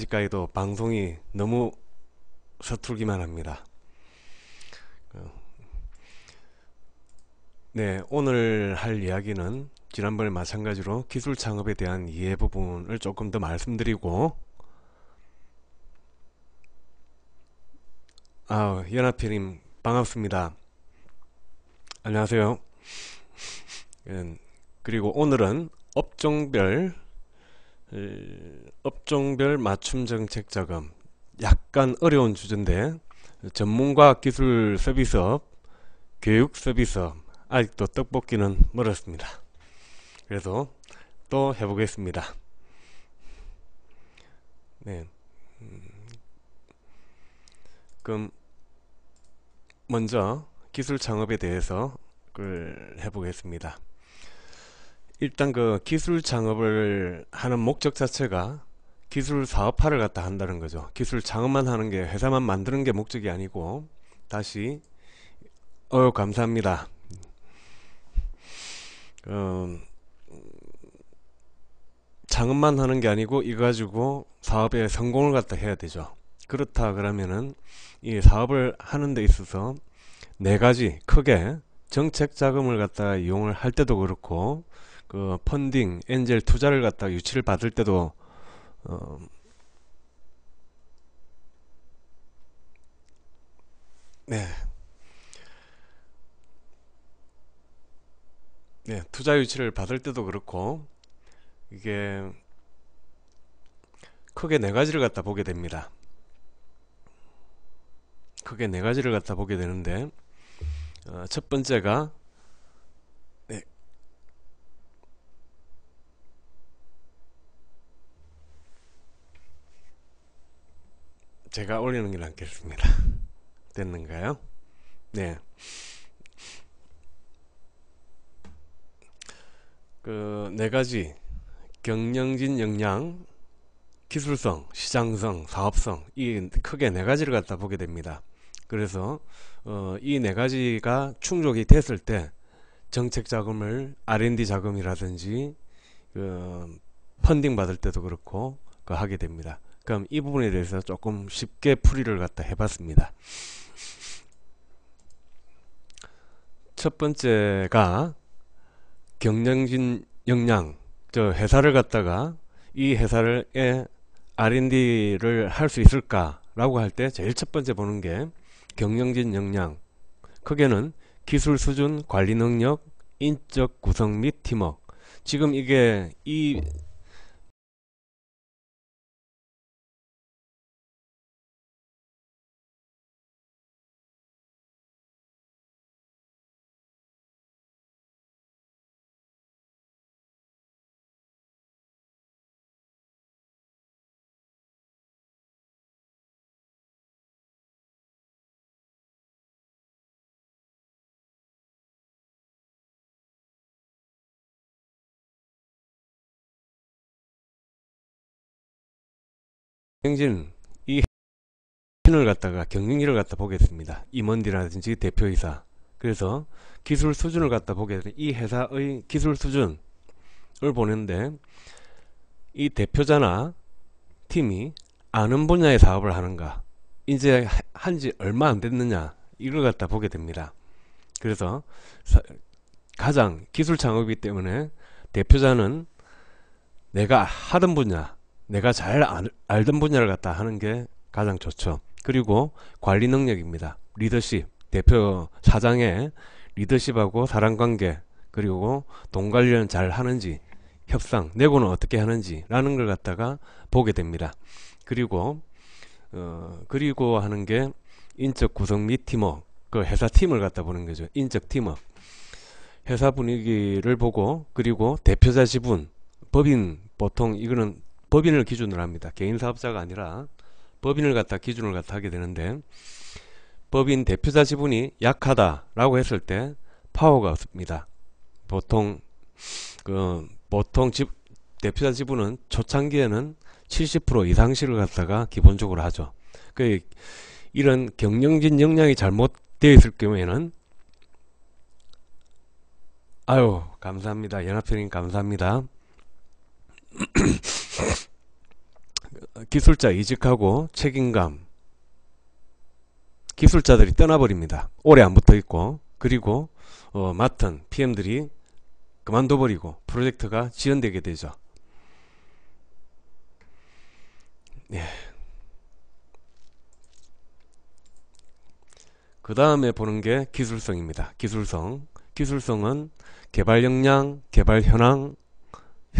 아직까지도 방송이 너무 서툴기만 합니다. 어. 네, 오늘 할 이야기는 지난번에 마찬가지로 기술 창업에 대한 이해 부분을 조금 더 말씀드리고 아, 연합회님 반갑습니다. 안녕하세요. 예, 그리고 오늘은 업종별 업종별 맞춤 정책 자금 약간 어려운 주제인데 전문가 기술 서비스업 교육 서비스업 아직도 떡볶이는 멀었습니다 그래서 또 해보겠습니다 네. 그럼 먼저 기술 창업에 대해서 그 해보겠습니다 일단 그 기술 창업을 하는 목적 자체가 기술 사업화를 갖다 한다는 거죠. 기술 창업만 하는 게 회사만 만드는 게 목적이 아니고 다시 어 감사합니다. 음, 창업만 하는 게 아니고 이거 가지고 사업에 성공을 갖다 해야 되죠. 그렇다 그러면은 이 사업을 하는 데 있어서 네 가지 크게 정책 자금을 갖다 이용을 할 때도 그렇고 그 펀딩, 엔젤 투자를 갖다가 유치를 받을 때도 어, 네. 네, 투자 유치를 받을 때도 그렇고 이게 크게 네 가지를 갖다 보게 됩니다. 크게 네 가지를 갖다 보게 되는데 어, 첫 번째가 제가 올리는 게 낫겠습니다. 됐는가요? 네. 그 네 가지 경영진 역량, 기술성, 시장성, 사업성 이 크게 네 가지를 갖다 보게 됩니다. 그래서 어, 이 네 가지가 충족이 됐을 때 정책 자금을 R&D 자금이라든지 그 펀딩 받을 때도 그렇고 그 하게 됩니다. 그럼 이 부분에 대해서 조금 쉽게 풀이를 갖다 해봤습니다. 첫 번째가 경영진 역량, 저 회사를 갖다가 이 회사를 R&D를 할 수 있을까라고 할 때 제일 첫 번째 보는 게 경영진 역량. 크게는 기술 수준, 관리 능력, 인적 구성 및 팀워크. 지금 이게 이 경진이 신을 갖다가 경영기를 갖다 보겠습니다. 임원디라든지 대표이사 그래서 기술 수준을 갖다 보게 되는이 회사의 기술 수준을 보는데 이 대표자나 팀이 아는 분야의 사업을 하는가 이제 한 지 얼마 안 됐느냐 이걸 갖다 보게 됩니다. 그래서 가장 기술 창업이기 때문에 대표자는 내가 하던 분야 내가 잘 알, 던 분야를 갖다 하는 게 가장 좋죠. 그리고 관리 능력입니다. 리더십, 대표 사장의 리더십하고 사람 관계, 그리고 돈 관리는 잘 하는지, 협상, 내고는 어떻게 하는지라는 걸 갖다가 보게 됩니다. 그리고, 어, 그리고 하는 게 인적 구성 및 팀워크, 그 회사 팀을 갖다 보는 거죠. 인적 팀워크. 회사 분위기를 보고, 그리고 대표자 지분, 법인, 보통 이거는 법인을 기준으로 합니다. 개인 사업자가 아니라 법인을 갖다 기준을 갖다 하게 되는데 법인 대표자 지분이 약하다라고 했을 때 파워가 없습니다. 보통 그 보통 집 대표자 지분은 초창기에는 70% 이상씩을 갖다가 기본적으로 하죠. 그 이런 경영진 역량이 잘못되어 있을 경우에는 아유 감사합니다. 연합회님 감사합니다. 기술자 이직하고 책임감 기술자들이 떠나버립니다. 오래 안 붙어 있고 그리고 어, 맡은 PM들이 그만둬버리고 프로젝트가 지연되게 되죠. 네. 그 다음에 보는 게 기술성입니다. 기술성. 기술성은 개발 역량, 개발 현황,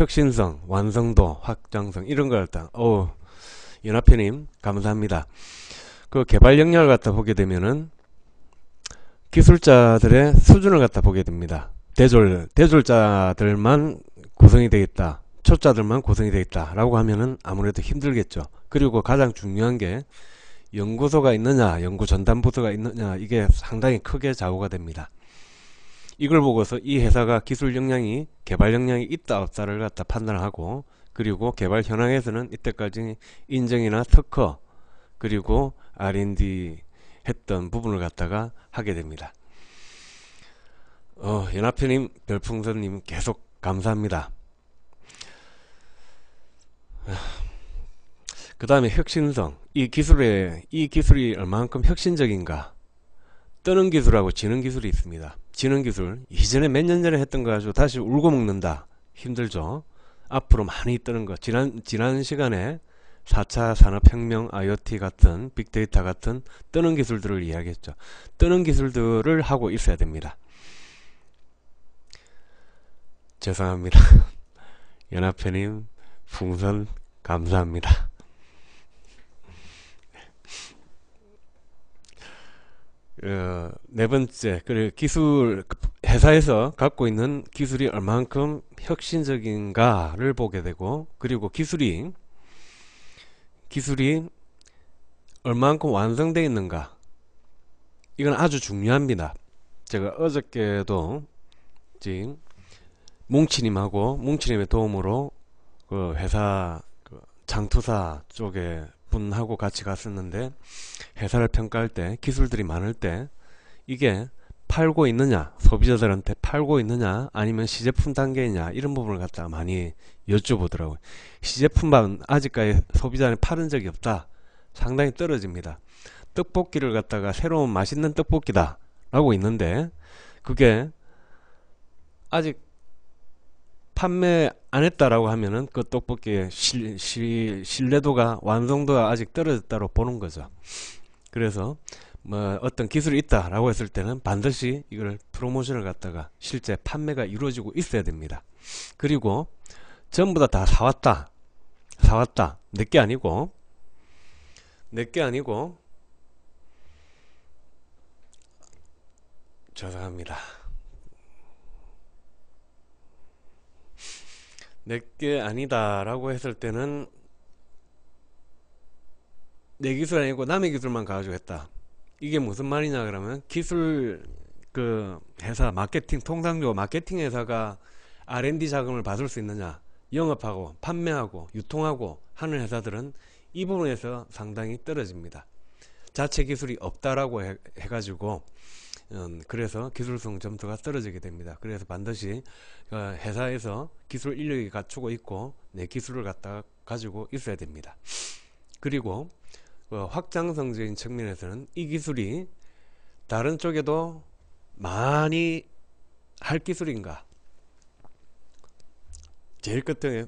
혁신성, 완성도, 확장성 이런 걸 일단 오 연합회님 감사합니다. 그 개발 역량을 갖다 보게 되면은 기술자들의 수준을 갖다 보게 됩니다. 대졸 대졸자들만 구성이 되겠다. 초자들만 구성이 되겠다라고 하면은 아무래도 힘들겠죠. 그리고 가장 중요한 게 연구소가 있느냐, 연구 전담 부서가 있느냐 이게 상당히 크게 좌우가 됩니다. 이걸 보고서 이 회사가 기술 역량이 개발 역량이 있다 없다를 갖다 판단하고 그리고 개발 현황에서는 이때까지 인정이나 특허 그리고 R&D 했던 부분을 갖다가 하게 됩니다. 어, 연합회님, 별풍선님 계속 감사합니다. 그 다음에 혁신성, 이 기술에 이 기술이 얼만큼 혁신적인가 뜨는 기술하고 지는 기술이 있습니다. 지는 기술 이전에 몇 년 전에 했던 거 가지고 다시 울고 먹는다 힘들죠. 앞으로 많이 뜨는 거 지난 지난 시간에 4차 산업혁명 IoT 같은 빅데이터 같은 뜨는 기술들을 이야기했죠. 뜨는 기술들을 하고 있어야 됩니다. 죄송합니다. 연합회님, 풍선 감사합니다. 어, 네 번째, 그리고 기술, 회사에서 갖고 있는 기술이 얼만큼 혁신적인가를 보게 되고, 그리고 기술이, 기술이 얼만큼 완성되어 있는가. 이건 아주 중요합니다. 제가 어저께도 지금 뭉치님하고 뭉치님의 도움으로 그 회사 그 장투사 쪽에 분하고 같이 갔었는데 회사를 평가할 때 기술들이 많을 때 이게 팔고 있느냐 소비자들한테 팔고 있느냐 아니면 시제품 단계냐 이런 부분을 갖다가 많이 여쭤보더라고요 시제품만 아직까지 소비자는 팔은 적이 없다 상당히 떨어집니다 떡볶이를 갖다가 새로운 맛있는 떡볶이다 라고 있는데 그게 아직 판매 안 했다라고 하면은 그 떡볶이의 실, 실, 신뢰도가 완성도가 아직 떨어졌다고 보는 거죠. 그래서 뭐 어떤 기술이 있다라고 했을 때는 반드시 이걸 프로모션을 갖다가 실제 판매가 이루어지고 있어야 됩니다. 그리고 전부 다 다 사왔다. 사왔다. 내게 아니고 내게 아니고 죄송합니다. 내게 아니다라고 했을 때는 내 기술이 아니고 남의 기술만 가지고 했다. 이게 무슨 말이냐 그러면 기술 그 회사 마케팅 통상적으로 마케팅 회사가 R&D 자금을 받을 수 있느냐 영업하고 판매하고 유통하고 하는 회사들은 이 부분에서 상당히 떨어집니다. 자체 기술이 없다라고 해, 해가지고 음, 그래서 기술성 점수가 떨어지게 됩니다. 그래서 반드시 어, 회사에서 기술 인력이 갖추고 있고 내 기술을 갖다 가지고 있어야 됩니다. 그리고 어, 확장성적인 측면에서는 이 기술이 다른 쪽에도 많이 할 기술인가? 제일 끝에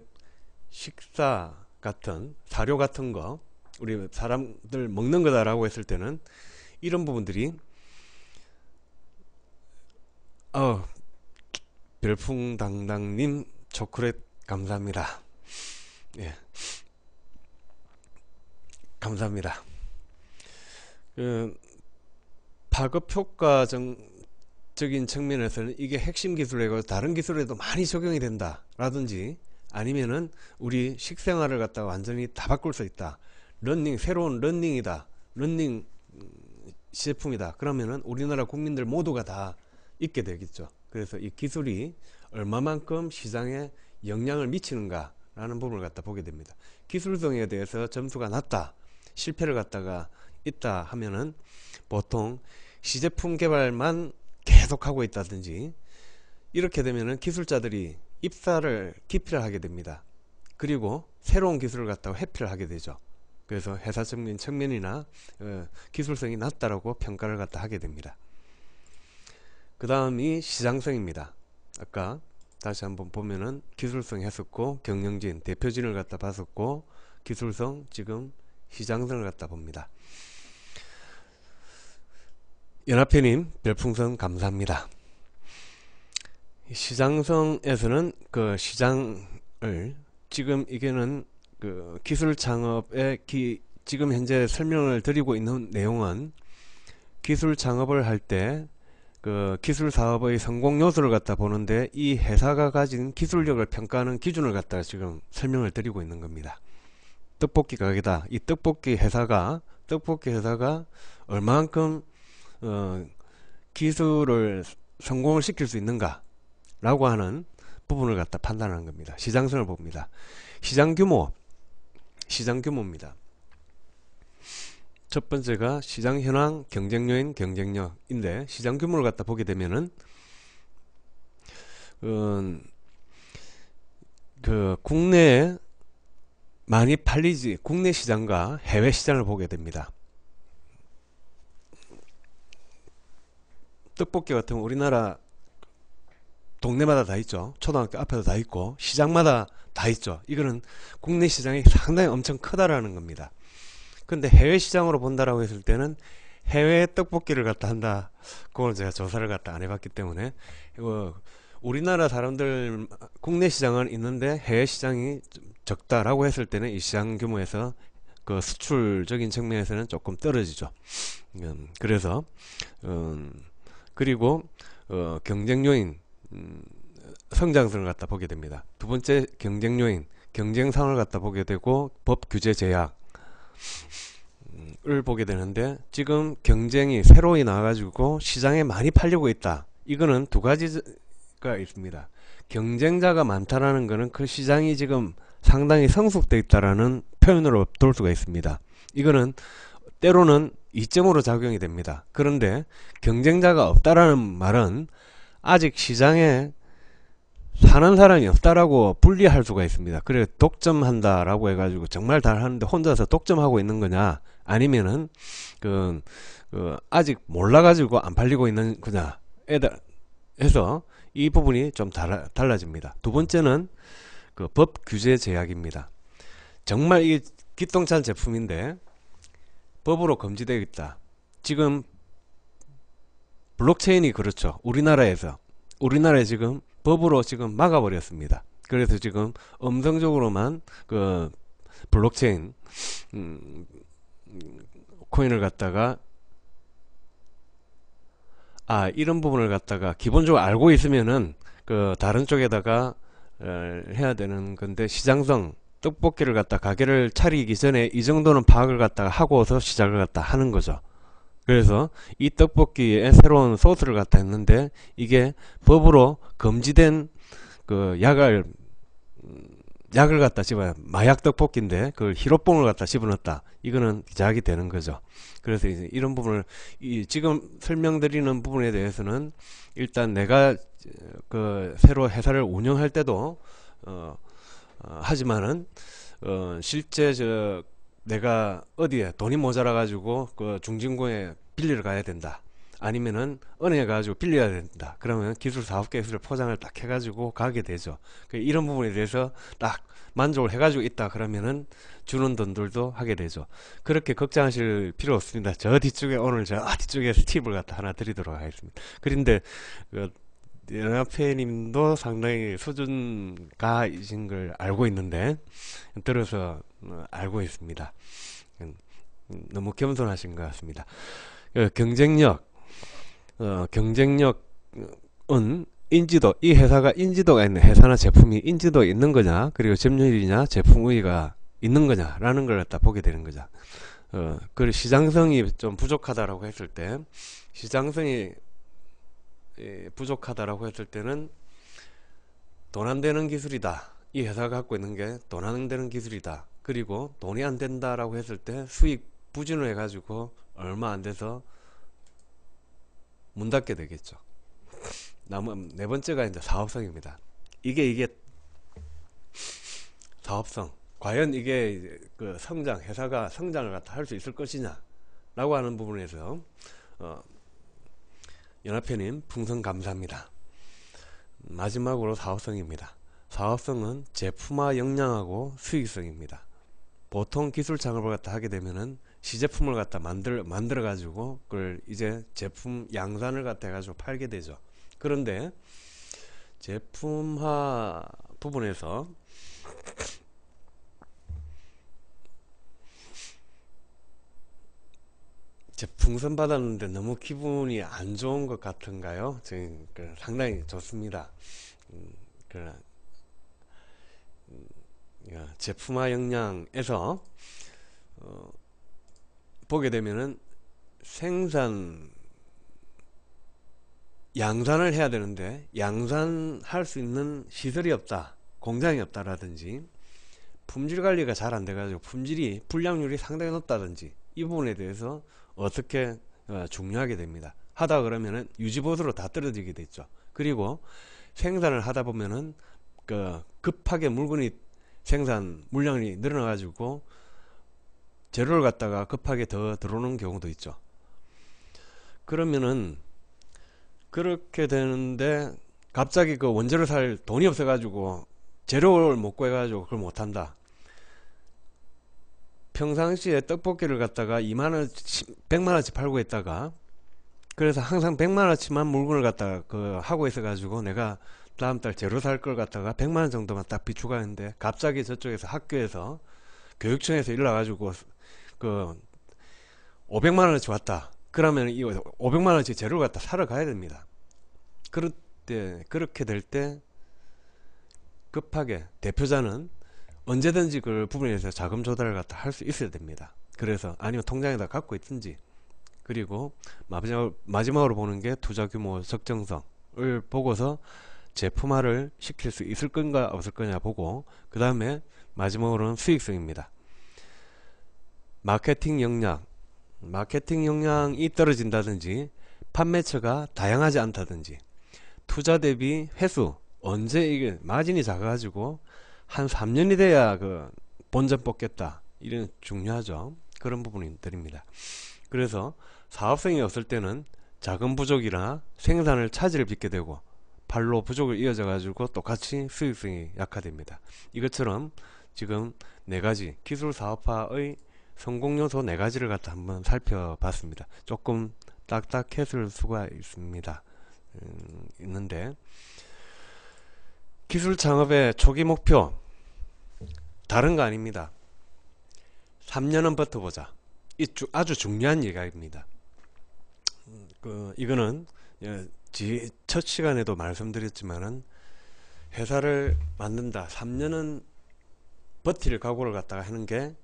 식사 같은 사료 같은 거 우리 사람들 먹는 거다라고 했을 때는 이런 부분들이 어, 별풍당당님 초콜릿 감사합니다. 예. 감사합니다. 그, 파급 효과적인 측면에서는 이게 핵심 기술이고 다른 기술에도 많이 적용이 된다라든지 아니면은 우리 식생활을 갖다가 완전히 다 바꿀 수 있다. 런닝 새로운 런닝이다. 런닝 음, 제품이다. 그러면은 우리나라 국민들 모두가 다 있게 되겠죠. 그래서 이 기술이 얼마만큼 시장에 영향을 미치는가라는 부분을 갖다 보게 됩니다. 기술성에 대해서 점수가 낮다, 실패를 갖다가 있다 하면은 보통 시제품 개발만 계속하고 있다든지 이렇게 되면은 기술자들이 입사를 기피를 하게 됩니다. 그리고 새로운 기술을 갖다가 회피를 하게 되죠. 그래서 회사적인 측면이나 어, 기술성이 낮다라고 평가를 갖다 하게 됩니다. 그 다음이 시장성입니다. 아까 다시 한번 보면은 기술성 했었고 경영진 대표진을 갖다 봤었고 기술성 지금 시장성을 갖다 봅니다. 연합회님 별풍선 감사합니다. 시장성에서는 그 시장을 지금 이게는 그 기술 창업의 기, 지금 현재 설명을 드리고 있는 내용은 기술 창업을 할때 그 기술 사업의 성공 요소를 갖다 보는데 이 회사가 가진 기술력을 평가하는 기준을 갖다 지금 설명을 드리고 있는 겁니다. 떡볶이 가게다. 이 떡볶이 회사가 떡볶이 회사가 얼만큼 어, 기술을 성공을 시킬 수 있는가라고 하는 부분을 갖다 판단하는 겁니다. 시장성을 봅니다. 시장 규모, 시장 규모입니다. 첫 번째가 시장 현황, 경쟁 력인 경쟁력인데 시장 규모를 갖다 보게 되면은 음, 그 국내에 많이 팔리지 국내 시장과 해외 시장을 보게 됩니다. 떡볶이 같은 우리나라 동네마다 다 있죠. 초등학교 앞에도 다 있고 시장마다 다 있죠. 이거는 국내 시장이 상당히 엄청 크다라는 겁니다. 근데 해외 시장으로 본다라고 했을 때는 해외 떡볶이를 갖다 한다. 그건 제가 조사를 갖다 안 해봤기 때문에 이거 우리나라 사람들 국내 시장은 있는데 해외 시장이 적다라고 했을 때는 이 시장 규모에서 그 수출적인 측면에서는 조금 떨어지죠. 음, 그래서 음, 그리고 어, 경쟁 요인 음, 성장성을 갖다 보게 됩니다. 두 번째 경쟁 요인 경쟁 상을 갖다 보게 되고 법 규제 제약 을 보게 되는데 지금 경쟁이 새로이 나와가지고 시장에 많이 팔리고 있다. 이거는 두 가지가 있습니다. 경쟁자가 많다라는 거는 그 시장이 지금 상당히 성숙돼 있다라는 표현으로 볼 수가 있습니다. 이거는 때로는 이점으로 작용이 됩니다. 그런데 경쟁자가 없다라는 말은 아직 시장에 사는 사람이 없다라고 분리할 수가 있습니다. 그래 독점한다라고 해가지고 정말 잘하는데 혼자서 독점하고 있는 거냐 아니면은 그, 그 아직 몰라가지고 안 팔리고 있는 거냐에 해서 이 부분이 좀 달라, 달라집니다. 두 번째는 그 법 규제 제약입니다. 정말 이게 기똥찬 제품인데 법으로 금지되어있다 지금 블록체인이 그렇죠. 우리나라에서 우리나라에 지금 법으로 지금 막아버렸습니다. 그래서 지금 음성적으로만 그 블록체인 음, 코인을 갖다가 아 이런 부분을 갖다가 기본적으로 알고 있으면은 그 다른 쪽에다가 어, 해야 되는 건데 시장성 떡볶이를 갖다 가게를 차리기 전에 이 정도는 파악을 갖다가 하고서 시작을 갖다 하는 거죠. 그래서 이 떡볶이에 새로운 소스를 갖다 했는데 이게 법으로 금지된 그 약을 약을 갖다 집어 마약 떡볶인데 그걸 히로뽕을 갖다 집어넣었다. 이거는 기작이 되는 거죠. 그래서 이제 이런 부분을 이 지금 설명드리는 부분에 대해서는 일단 내가 그 새로 회사를 운영할 때도 어, 어 하지만은 어 실제 저 내가 어디에 돈이 모자라 가지고 그중진공에 빌리러 가야 된다. 아니면은 은행에 가지고 빌려야 된다. 그러면 기술 사업 계획서를 포장을 딱 해가지고 가게 되죠. 그 이런 부분에 대해서 딱 만족을 해가지고 있다 그러면은 주는 돈들도 하게 되죠. 그렇게 걱정하실 필요 없습니다. 저 뒤쪽에 오늘 저 아, 뒤쪽에서 팁을 갖다 하나 드리도록 하겠습니다. 그런데 그 연합회님도 상당히 수준가이신 걸 알고 있는데 들어서 어, 알고 있습니다. 음, 음, 너무 겸손하신 것 같습니다. 어, 경쟁력, 어, 경쟁력은 인지도, 이 회사가 인지도가 있는 회사나 제품이 인지도 있는 거냐, 그리고 점유율이냐, 제품 의의가 있는 거냐라는 걸 갖다 보게 되는 거죠. 어, 그리고 시장성이 좀 부족하다라고 했을 때, 시장성이 예, 부족하다라고 했을 때는 돈안 되는 기술이다. 이 회사가 갖고 있는 게돈안 되는 기술이다. 그리고 돈이 안 된다라고 했을 때 수익 부진을 해가지고 얼마 안 돼서 문 닫게 되겠죠. 남은 네 번째가 이제 사업성입니다. 이게 이게 사업성. 과연 이게 그 성장 회사가 성장을 갖다 할 수 있을 것이냐라고 하는 부분에서 어, 연합회님 풍선 감사합니다. 마지막으로 사업성입니다. 사업성은 제품화 역량하고 수익성입니다. 보통 기술 작업을 갖다 하게 되면은 시제품을 갖다 만들 만들어 가지고 그걸 이제 제품 양산을 갖다 가지고 팔게 되죠. 그런데 제품화 부분에서 제품선 받았는데 너무 기분이 안 좋은 것 같은가요? 저희 그 상당히 좋습니다. 음, 그러 예, 제품화 역량에서 어, 보게 되면은 생산 양산을 해야 되는데 양산할 수 있는 시설이 없다 공장이 없다라든지 품질 관리가 잘 안 돼가지고 품질이 불량률이 상당히 높다든지 이 부분에 대해서 어떻게 어, 중요하게 됩니다 하다 그러면은 유지보수로 다 떨어지게 되죠 그리고 생산을 하다 보면은 그 급하게 물건이 생산 물량이 늘어나가지고 재료를 갖다가 급하게 더 들어오는 경우도 있죠. 그러면은 그렇게 되는데 갑자기 그 원재료 살 돈이 없어가지고 재료를 못 구해가지고 그걸 못한다. 평상시에 떡볶이를 갖다가 2만원씩 100만원씩 팔고 있다가 그래서 항상 100만원치만 물건을 갖다가 그 하고 있어가지고 내가 다음 달 제로 살걸 갖다가 100만 원 정도만 딱비축하는데 갑자기 저쪽에서 학교에서 교육청에서 일나 가지고 그 500만 원어치 왔다. 그러면 이 500만 원어치 재료를 갖다 사러 가야 됩니다. 그럴 때 그렇게 될 때 급하게 대표자는 언제든지 그 부분에서 자금 조달을 갖다 할 수 있어야 됩니다. 그래서 아니면 통장에다 갖고 있든지 그리고 마지막, 마지막으로 보는 게 투자 규모 적정성을 보고서 제품화를 시킬 수 있을 건가 없을 거냐 보고 그 다음에 마지막으로는 수익성입니다. 마케팅 역량 마케팅 역량이 떨어진다든지 판매처가 다양하지 않다든지 투자 대비 회수 언제 이게 마진이 작아가지고 한 3년이 돼야 그 본전 뽑겠다 이런 중요하죠 그런 부분들입니다 그래서 사업성이 없을 때는 자금 부족이나 생산을 차질을 빚게 되고 발로 부족을 이어져 가지고 똑같이 수익성이 약화됩니다. 이것처럼 지금 네 가지 기술 사업화의 성공 요소 네 가지를 갖다 한번 살펴봤습니다. 조금 딱딱했을 수가 있습니다. 음, 있는데 기술 창업의 초기 목표 다른 거 아닙니다. 3년은 버텨보자. 이 주, 아주 중요한 얘기입니다. 음, 그, 이거는 예, 뒤, 첫 시간에도 말씀드렸지만은 회사를 만든다. 3년은 버틸 각오를 갖다가 하는 게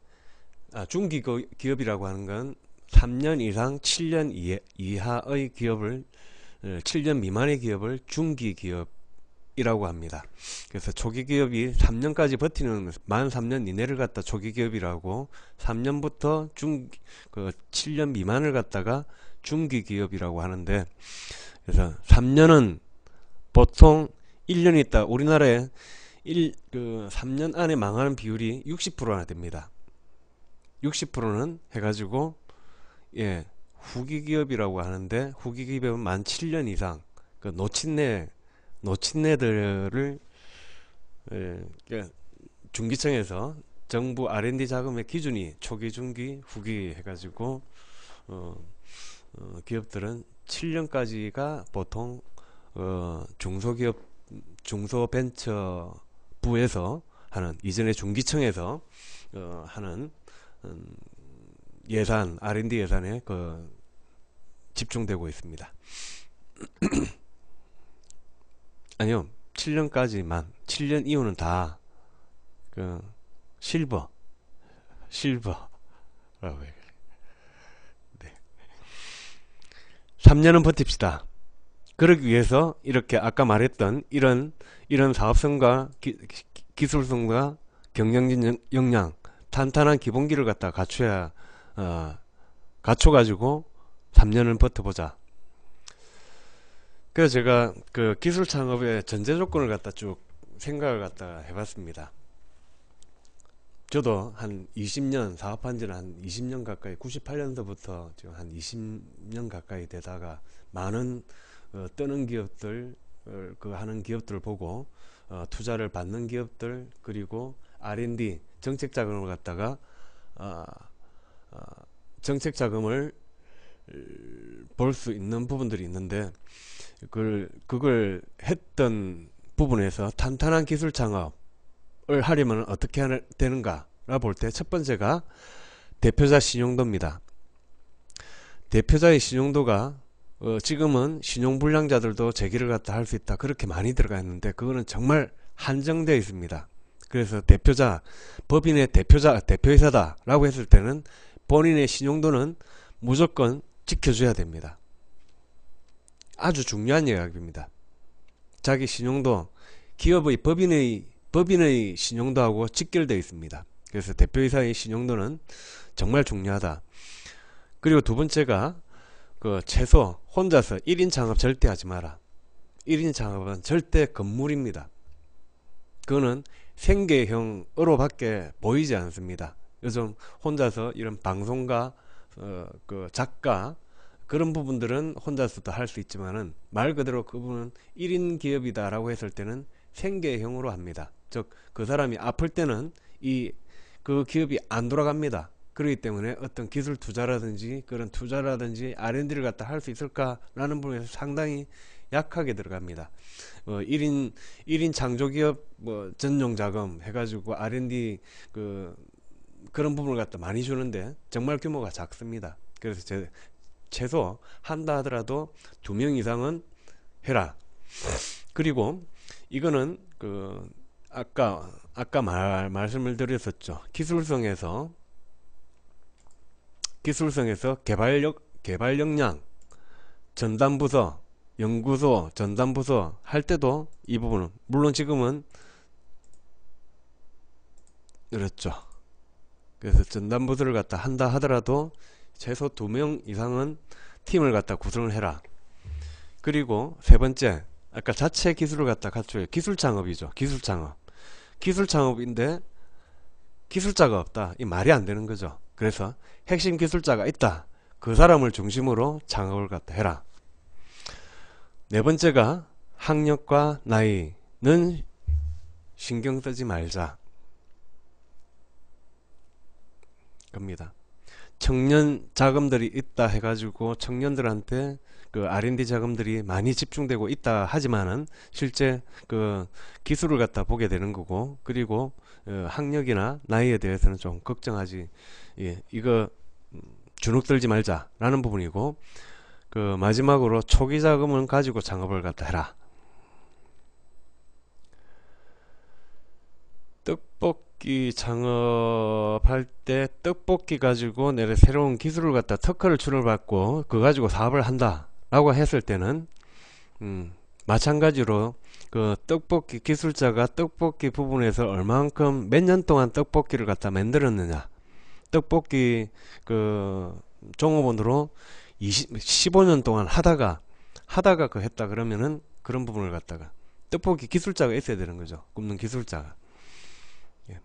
아, 중기업이라고 그 하는 건 3년 이상 7년 이하, 이하의 기업을 7년 어, 미만의 기업을 중기기업이라고 합니다. 그래서 초기기업이 3년까지 버티는 만 3년 이내를 갖다 초기기업이라고 3년부터 중그 7년 미만을 갖다가 중기기업이라고 하는데 그래서 3년은 보통 1년 이 있다. 우리나라에 1, 그 3년 안에 망하는 비율이 60%나 됩니다. 60%는 해가지고 예 후기 기업이라고 하는데 후기 기업은 만 7년 이상 그놓친내놓친내들을 그러니까 예, 그러니까 중기청에서 정부 R&D 자금의 기준이 초기, 중기, 후기 해가지고 어, 어, 기업들은 2017년까지가 보통 어, 중소기업 중소벤처부에서 하는 이전에 중기청에서 어, 하는 음, 예산 R&D 예산에 그 집중되고 있습니다. 아니요, 7년까지만 7년 이후는 다 그 실버 실버라고 해요. 3년은 버팁시다. 그러기 위해서 이렇게 아까 말했던 이런 이런 사업성과 기, 기술성과 경영진 역량, 탄탄한 기본기를 갖다 갖춰야 어, 갖춰 가지고 3년을 버텨보자. 그래서 제가 그 기술 창업의 전제 조건을 갖다 쭉 생각을 갖다 해봤습니다. 저도 한 20년 사업한 지는 한 20년 가까이 98년도부터 지금 한 20년 가까이 되다가 많은 어, 뜨는 기업들 그 하는 기업들을 보고 어, 투자를 받는 기업들 그리고 R&D 정책 자금을 갖다가 어, 어, 정책 자금을 볼 수 있는 부분들이 있는데 그걸 그걸 했던 부분에서 탄탄한 기술 창업 을 하려면 어떻게 하는, 되는가라 볼때 첫 번째가 대표자 신용도입니다. 대표자의 신용도가 어 지금은 신용불량자들도 제기를 갖다 할 수 있다 그렇게 많이 들어가 있는데 그거는 정말 한정되어 있습니다. 그래서 대표자 법인의 대표자 대표이사다라고 했을 때는 본인의 신용도는 무조건 지켜줘야 됩니다. 아주 중요한 이야기입니다. 자기 신용도 기업의 법인의 법인의 신용도하고 직결되어 있습니다. 그래서 대표이사의 신용도는 정말 중요하다. 그리고 두 번째가 그 최소 혼자서 1인 창업 절대 하지 마라. 1인 창업은 절대 건물입니다. 그거는 생계형으로밖에 보이지 않습니다. 요즘 혼자서 이런 방송가, 어, 그 작가 그런 부분들은 혼자서도 할 수 있지만은 말 그대로 그분은 1인 기업이다라고 했을 때는 생계형으로 합니다. 즉 그 사람이 아플 때는 이 그 기업이 안 돌아갑니다. 그렇기 때문에 어떤 기술 투자라든지 그런 투자라든지 R&D를 갖다 할 수 있을까라는 부분에서 상당히 약하게 들어갑니다. 어, 1인 1인 창조기업 뭐 전용 자금 해가지고 R&D 그 그런 부분을 갖다 많이 주는데 정말 규모가 작습니다. 그래서 제, 최소 한다 하더라도 두 명 이상은 해라. 그리고 이거는 그 아까 아까 말, 말씀을 드렸었죠. 기술성에서 기술성에서 개발력 개발 역량 전담부서 연구소 전담부서 할 때도 이 부분은 물론 지금은 늘었죠. 그렇죠. 그래서 전담부서를 갖다 한다 하더라도 최소 두 명 이상은 팀을 갖다 구성을 해라. 그리고 세 번째 아까 자체 기술을 갖다 갖추어요. 기술 창업이죠. 기술 창업. 기술 창업인데 기술자가 없다. 이 말이 안 되는 거죠. 그래서 핵심 기술자가 있다. 그 사람을 중심으로 창업을 갖다 해라. 네 번째가 학력과 나이는 신경 쓰지 말자. 겁니다. 청년 자금들이 있다 해가지고 청년들한테 그 R&D 자금들이 많이 집중되고 있다 하지만은 실제 그 기술을 갖다 보게 되는 거고 그리고 어, 학력이나 나이에 대해서는 좀 걱정하지 예, 이거 주눅 들지 말자라는 부분이고 그 마지막으로 초기 자금은 가지고 작업을 갖다 해라. 떡볶이 창업할 때 떡볶이 가지고 내 새로운 기술을 갖다 특허를 출원받고 그거 가지고 사업을 한다. 라고 했을 때는 음, 마찬가지로 그 떡볶이 기술자가 떡볶이 부분에서 얼만큼 몇 년 동안 떡볶이를 갖다 만들었느냐 떡볶이 그 종업원으로 20, 15년 동안 하다가 하다가 그 했다 그러면은 그런 부분을 갖다가 떡볶이 기술자가 있어야 되는 거죠 굽는 기술자가 예.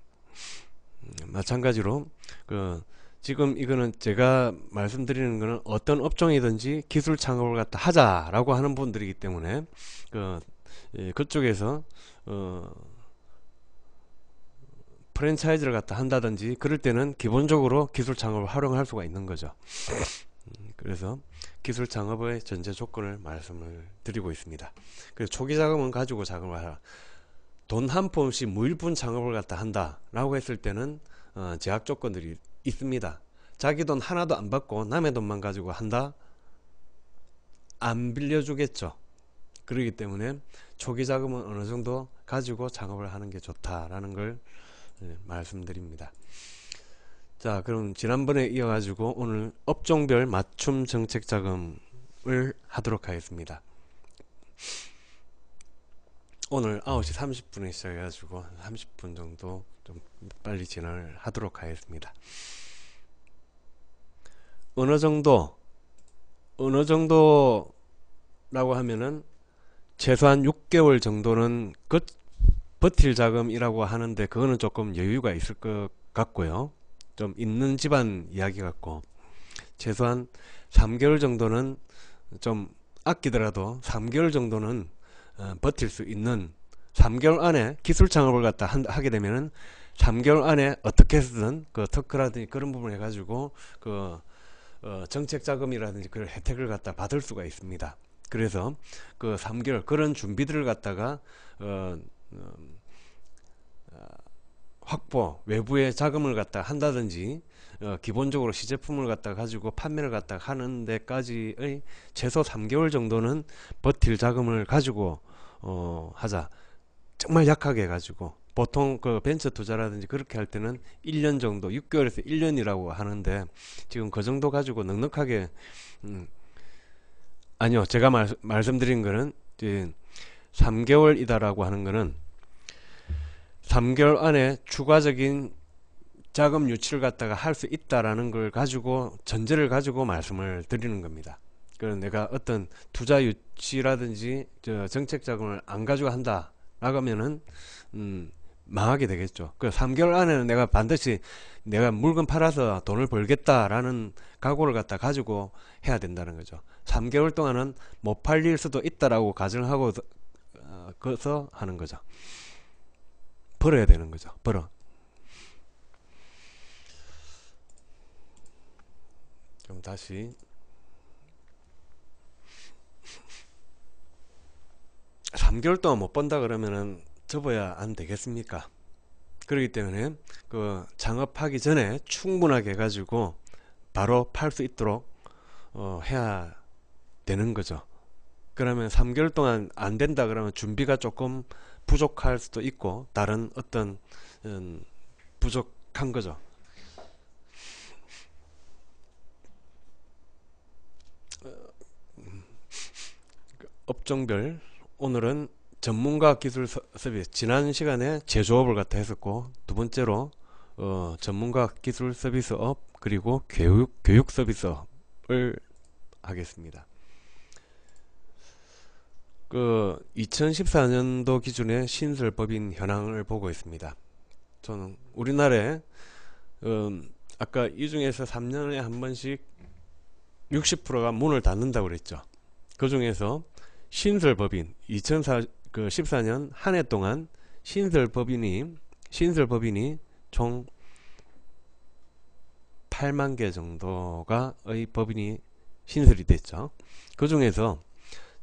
음, 마찬가지로 그 지금 이거는 제가 말씀드리는 거는 어떤 업종이든지 기술 창업을 갖다 하자라고 하는 분들이기 때문에 그 그쪽에서 어, 프랜차이즈를 갖다 한다든지 그럴 때는 기본적으로 기술 창업을 활용할 수가 있는 거죠. 음, 그래서 기술 창업의 전제 조건을 말씀을 드리고 있습니다. 그래서 초기 자금은 가지고 자금을 하라. 돈한푼 없이 무일분 창업을 갖다 한다라고 했을 때는 어, 제약 조건들이 있습니다. 자기 돈 하나도 안 받고 남의 돈만 가지고 한다? 안 빌려주겠죠. 그러기 때문에 초기 자금은 어느 정도 가지고 작업을 하는 게 좋다라는 걸 예, 말씀드립니다. 자, 그럼 지난번에 이어가지고 오늘 업종별 맞춤 정책 자금을 하도록 하겠습니다. 오늘 9시 30분에 시작해가지고 30분 정도 빨리 진행을 하도록 하겠습니다. 어느 정도 어느 정도라고 하면은 최소한 6개월 정도는 그 버틸 자금이라고 하는데 그거는 조금 여유가 있을 것 같고요. 좀 있는 집안 이야기 같고 최소한 3개월 정도는 좀 아끼더라도 3개월 정도는 어, 버틸 수 있는 3개월 안에 기술 창업을 갖다 한, 하게 되면은 3개월 안에 어떻게 든그 특허라든지 그런 부분을 해가지고 그 어, 정책 자금이라든지 그런 혜택을 갖다 받을 수가 있습니다. 그래서 그 3개월 그런 준비들을 갖다가 어, 어, 확보 외부의 자금을 갖다 한다든지 어, 기본적으로 시제품을 갖다 가지고 판매를 갖다 하는 데까지의 최소 3개월 정도는 버틸 자금을 가지고 어, 하자 정말 약하게 가지고 보통 그 벤처 투자라든지 그렇게 할 때는 1년 정도, 6개월에서 1년이라고 하는데 지금 그 정도 가지고 넉넉하게 음, 아니요. 제가 말, 말씀드린 거는 3개월이다라고 하는 거는 3개월 안에 추가적인 자금 유치를 갖다가 할 수 있다라는 걸 가지고 전제를 가지고 말씀을 드리는 겁니다. 그런 내가 어떤 투자 유치라든지 저 정책 자금을 안 가지고 한다 나가면은 음 망하게 되겠죠. 그 3개월 안에는 내가 반드시 내가 물건 팔아서 돈을 벌겠다라는 각오를 갖다 가지고 해야 된다는 거죠. 3개월 동안은 못 팔릴 수도 있다라고 가정하고 어, 그래서 하는 거죠. 벌어야 되는 거죠. 벌어. 좀 다시 3개월 동안 못 번다 그러면은 접봐야안 되겠습니까? 그렇기 때문에 그 장업하기 전에 충분하게 가지고 바로 팔 수 있도록 어, 해야 되는 거죠. 그러면 3개월 동안 안 된다 그러면 준비가 조금 부족할 수도 있고 다른 어떤 음, 부족한 거죠. 어, 음, 그 업종별 오늘은 전문가 기술 서비스 지난 시간에 제조업을 갖다 했었고 두 번째로 어, 전문가 기술 서비스업 그리고 교육 교육 서비스업을 하겠습니다. 그 2014년도 기준의 신설법인 현황을 보고 있습니다. 저는 우리나라에 음, 아까 이 중에서 3년에 한 번씩 60%가 문을 닫는다고 그랬죠. 그 중에서 신설법인 2004그 14년 한 해 동안 신설 법인이 신설 법인이 총 8만 개 정도가의 법인이 신설이 됐죠. 그 중에서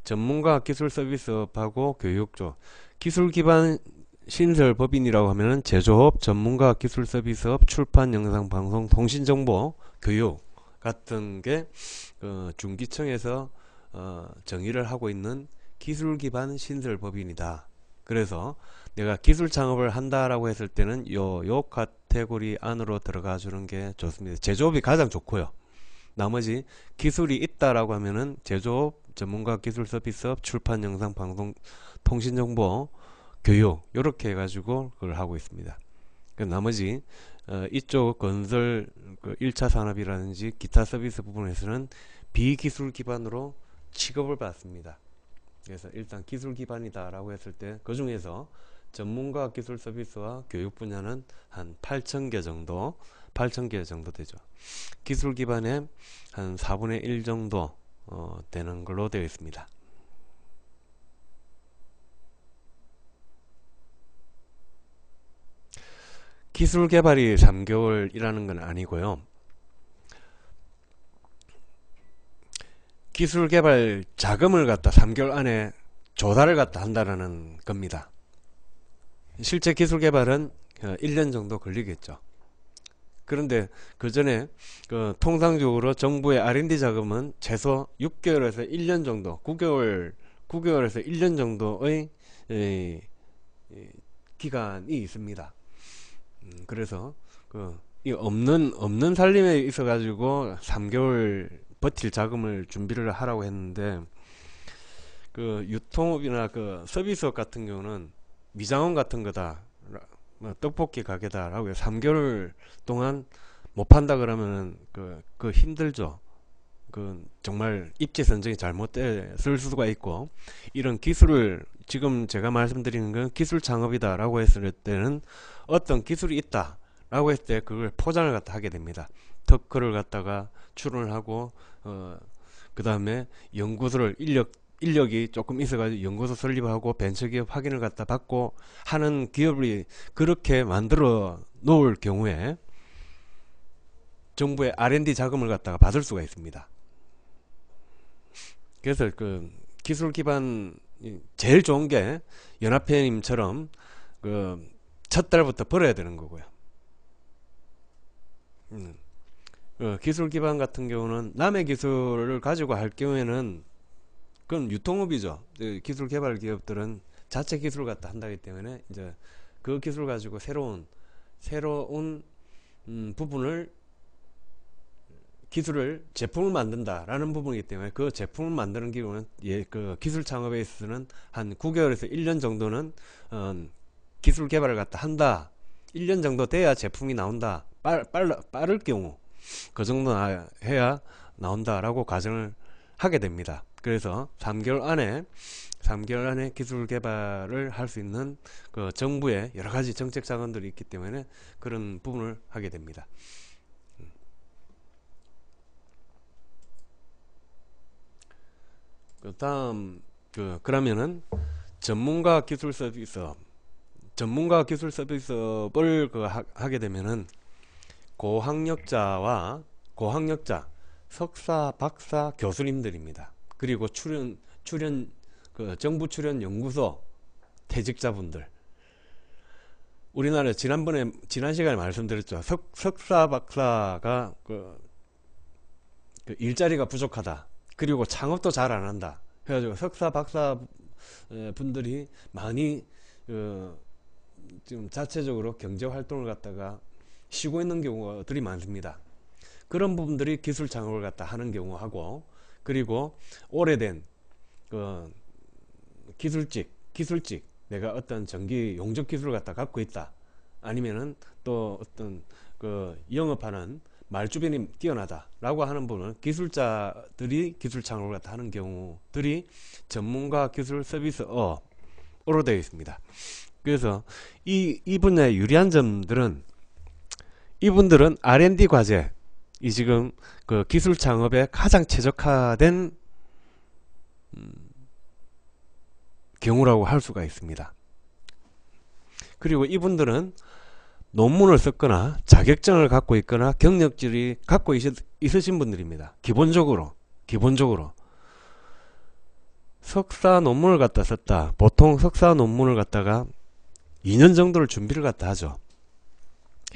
전문가 기술 서비스업하고 교육조 기술 기반 신설 법인이라고 하면은 제조업, 전문가 기술 서비스업, 출판, 영상, 방송, 통신 정보, 교육 같은 게그 어, 중기청에서 어, 정의를 하고 있는 기술 기반 신설 법인이다. 그래서 내가 기술 창업을 한다라고 했을 때는 요, 요 카테고리 안으로 들어가 주는 게 좋습니다. 제조업이 가장 좋고요. 나머지 기술이 있다라고 하면은 제조업, 전문가 기술 서비스업, 출판 영상 방송 통신 정보, 교육 요렇게 해 가지고 그걸 하고 있습니다. 그 나머지 어, 이쪽 건설 그 1차 산업이라든지 기타 서비스 부분에서는 비기술 기반으로 취급을 받습니다. 그래서 일단 기술 기반이다 라고 했을 때 그 중에서 전문가 기술 서비스와 교육 분야는 한 8,000개 정도 8,000개 정도 되죠 기술 기반의한 4분의 1 정도 어, 되는 걸로 되어 있습니다 기술 개발이 3개월이라는 건 아니고요 기술 개발 자금을 갖다 3개월 안에 조달을 갖다 한다라는 겁니다. 실제 기술 개발은 1년 어, 정도 걸리겠죠. 그런데 그 전에 그 통상적으로 정부의 R&D 자금은 최소 6개월에서 1년 정도, 9개월, 9개월에서 1년 정도의 에, 에, 기간이 있습니다. 음, 그래서 그, 이 없는 없는 살림에 있어 가지고 3개월 버틸 자금을 준비를 하라고 했는데 그 유통업이나 그 서비스업 같은 경우는 미장원 같은 거다 뭐 떡볶이 가게다라고 해서 3개월 동안 못 판다 그러면은 그, 그 힘들죠. 그 정말 입지 선정이 잘못됐을 수가 있고 이런 기술을 지금 제가 말씀드리는 건 기술 창업이다라고 했을 때는 어떤 기술이 있다라고 했을 때 그걸 포장을 갖다 하게 됩니다. 특허를 갖다가 출원을 하고 어, 그 다음에 연구소를 인력 인력이 조금 있어가지고 연구소 설립하고 벤처기업 확인을 갖다 받고 하는 기업이 그렇게 만들어 놓을 경우에 정부의 R&D 자금을 갖다가 받을 수가 있습니다. 그래서 그 기술 기반 제일 좋은 게 연합회님처럼 그 첫 달부터 벌어야 되는 거고요. 음. 어, 기술 기반 같은 경우는 남의 기술을 가지고 할 경우에는 그건 유통업이죠. 기술 개발 기업들은 자체 기술 갖다 한다기 때문에 이제 그 기술 가지고 새로운 새로운 음, 부분을 기술을 제품을 만든다라는 부분이기 때문에 그 제품을 만드는 기우는 예, 그 기술 창업에 있어서는 한 9개월에서 1년 정도는 어, 기술 개발을 갖다 한다. 1년 정도 돼야 제품이 나온다. 빨, 빨, 빠를 경우 그 정도 나 해야 나온다라고 가정을 하게 됩니다. 그래서 3개월 안에 3개월 안에 기술 개발을 할 수 있는 그 정부의 여러 가지 정책 자금들이 있기 때문에 그런 부분을 하게 됩니다. 음. 그 다음 그 그러면은 전문가 기술 서비스 전문가 기술 서비스업을 그 하, 게 되면은 고학력자와 고학력자, 석사, 박사, 교수님들입니다. 그리고 출연, 출연, 그 정부 출연 연구소 퇴직자분들. 우리나라 지난번에, 지난 시간에 말씀드렸죠. 석, 석사, 박사가 그, 그 일자리가 부족하다. 그리고 창업도 잘 안 한다. 그래가지고 석사, 박사 분들이 많이 그, 지금 자체적으로 경제 활동을 갖다가 쉬고 있는 경우들이 많습니다. 그런 부분들이 기술 창업을 갖다 하는 경우하고 그리고 오래된 그 기술직, 기술직 내가 어떤 전기 용접 기술을 갖다 갖고 있다. 아니면은 또 어떤 그 영업하는 말주변이 뛰어나다라고 하는 분은 기술자들이 기술 창업을 갖다 하는 경우들이 전문가 기술 서비스어로 되어 있습니다. 그래서 이, 이 분야의 유리한 점들은 이분들은 R&D 과제, 이 지금 그 기술 창업에 가장 최적화된 음, 경우라고 할 수가 있습니다. 그리고 이분들은 논문을 썼거나 자격증을 갖고 있거나 경력질이 갖고 있, 있으신 분들입니다. 기본적으로 기본적으로 석사 논문을 갖다 썼다. 보통 석사 논문을 갖다가 2년 정도를 준비를 갖다 하죠.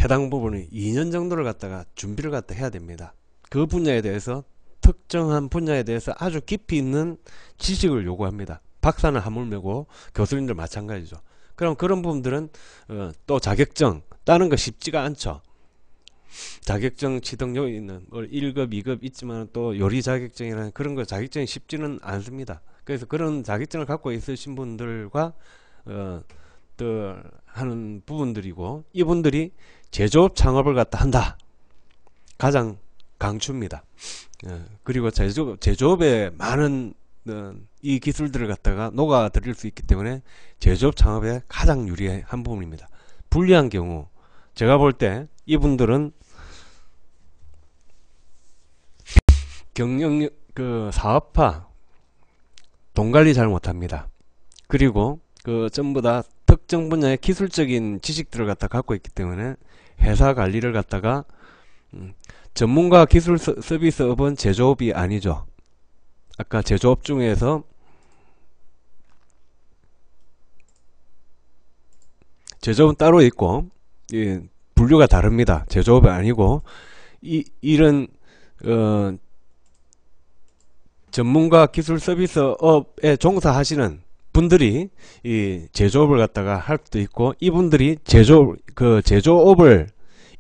해당 부분은 2년 정도를 갖다가 준비를 갖다 해야 됩니다. 그 분야에 대해서 특정한 분야에 대해서 아주 깊이 있는 지식을 요구합니다. 박사는 하물며고 교수님들 마찬가지죠. 그럼 그런 부분들은 어, 또 자격증 따는 거 쉽지가 않죠. 자격증 취득료 있는 1급, 뭐 2급 있지만 또 요리 자격증이라는 그런 거 자격증이 쉽지는 않습니다. 그래서 그런 자격증을 갖고 있으신 분들과 어, 또 하는 부분들이고 이분들이 제조업 창업을 갖다 한다. 가장 강추입니다. 예, 그리고 제조 제조업에 많은 어, 이 기술들을 갖다가 녹아들일 수 있기 때문에 제조업 창업에 가장 유리한 부분입니다. 불리한 경우 제가 볼 때 이분들은 경영 그 사업화 돈 관리 잘 못합니다. 그리고 그 전부 다 특정 분야의 기술적인 지식들을 갖다 갖고 있기 때문에 회사 관리를 갖다가 음, 전문가 기술 서, 비스업은 제조업이 아니죠. 아까 제조업 중에서 제조업은 따로 있고 예, 분류가 다릅니다. 제조업이 아니고 이 일은 어, 전문가 기술 서비스업에 종사하시는 분들이 이 제조업을 갖다가 할 수도 있고 이분들이 제조 그 제조업을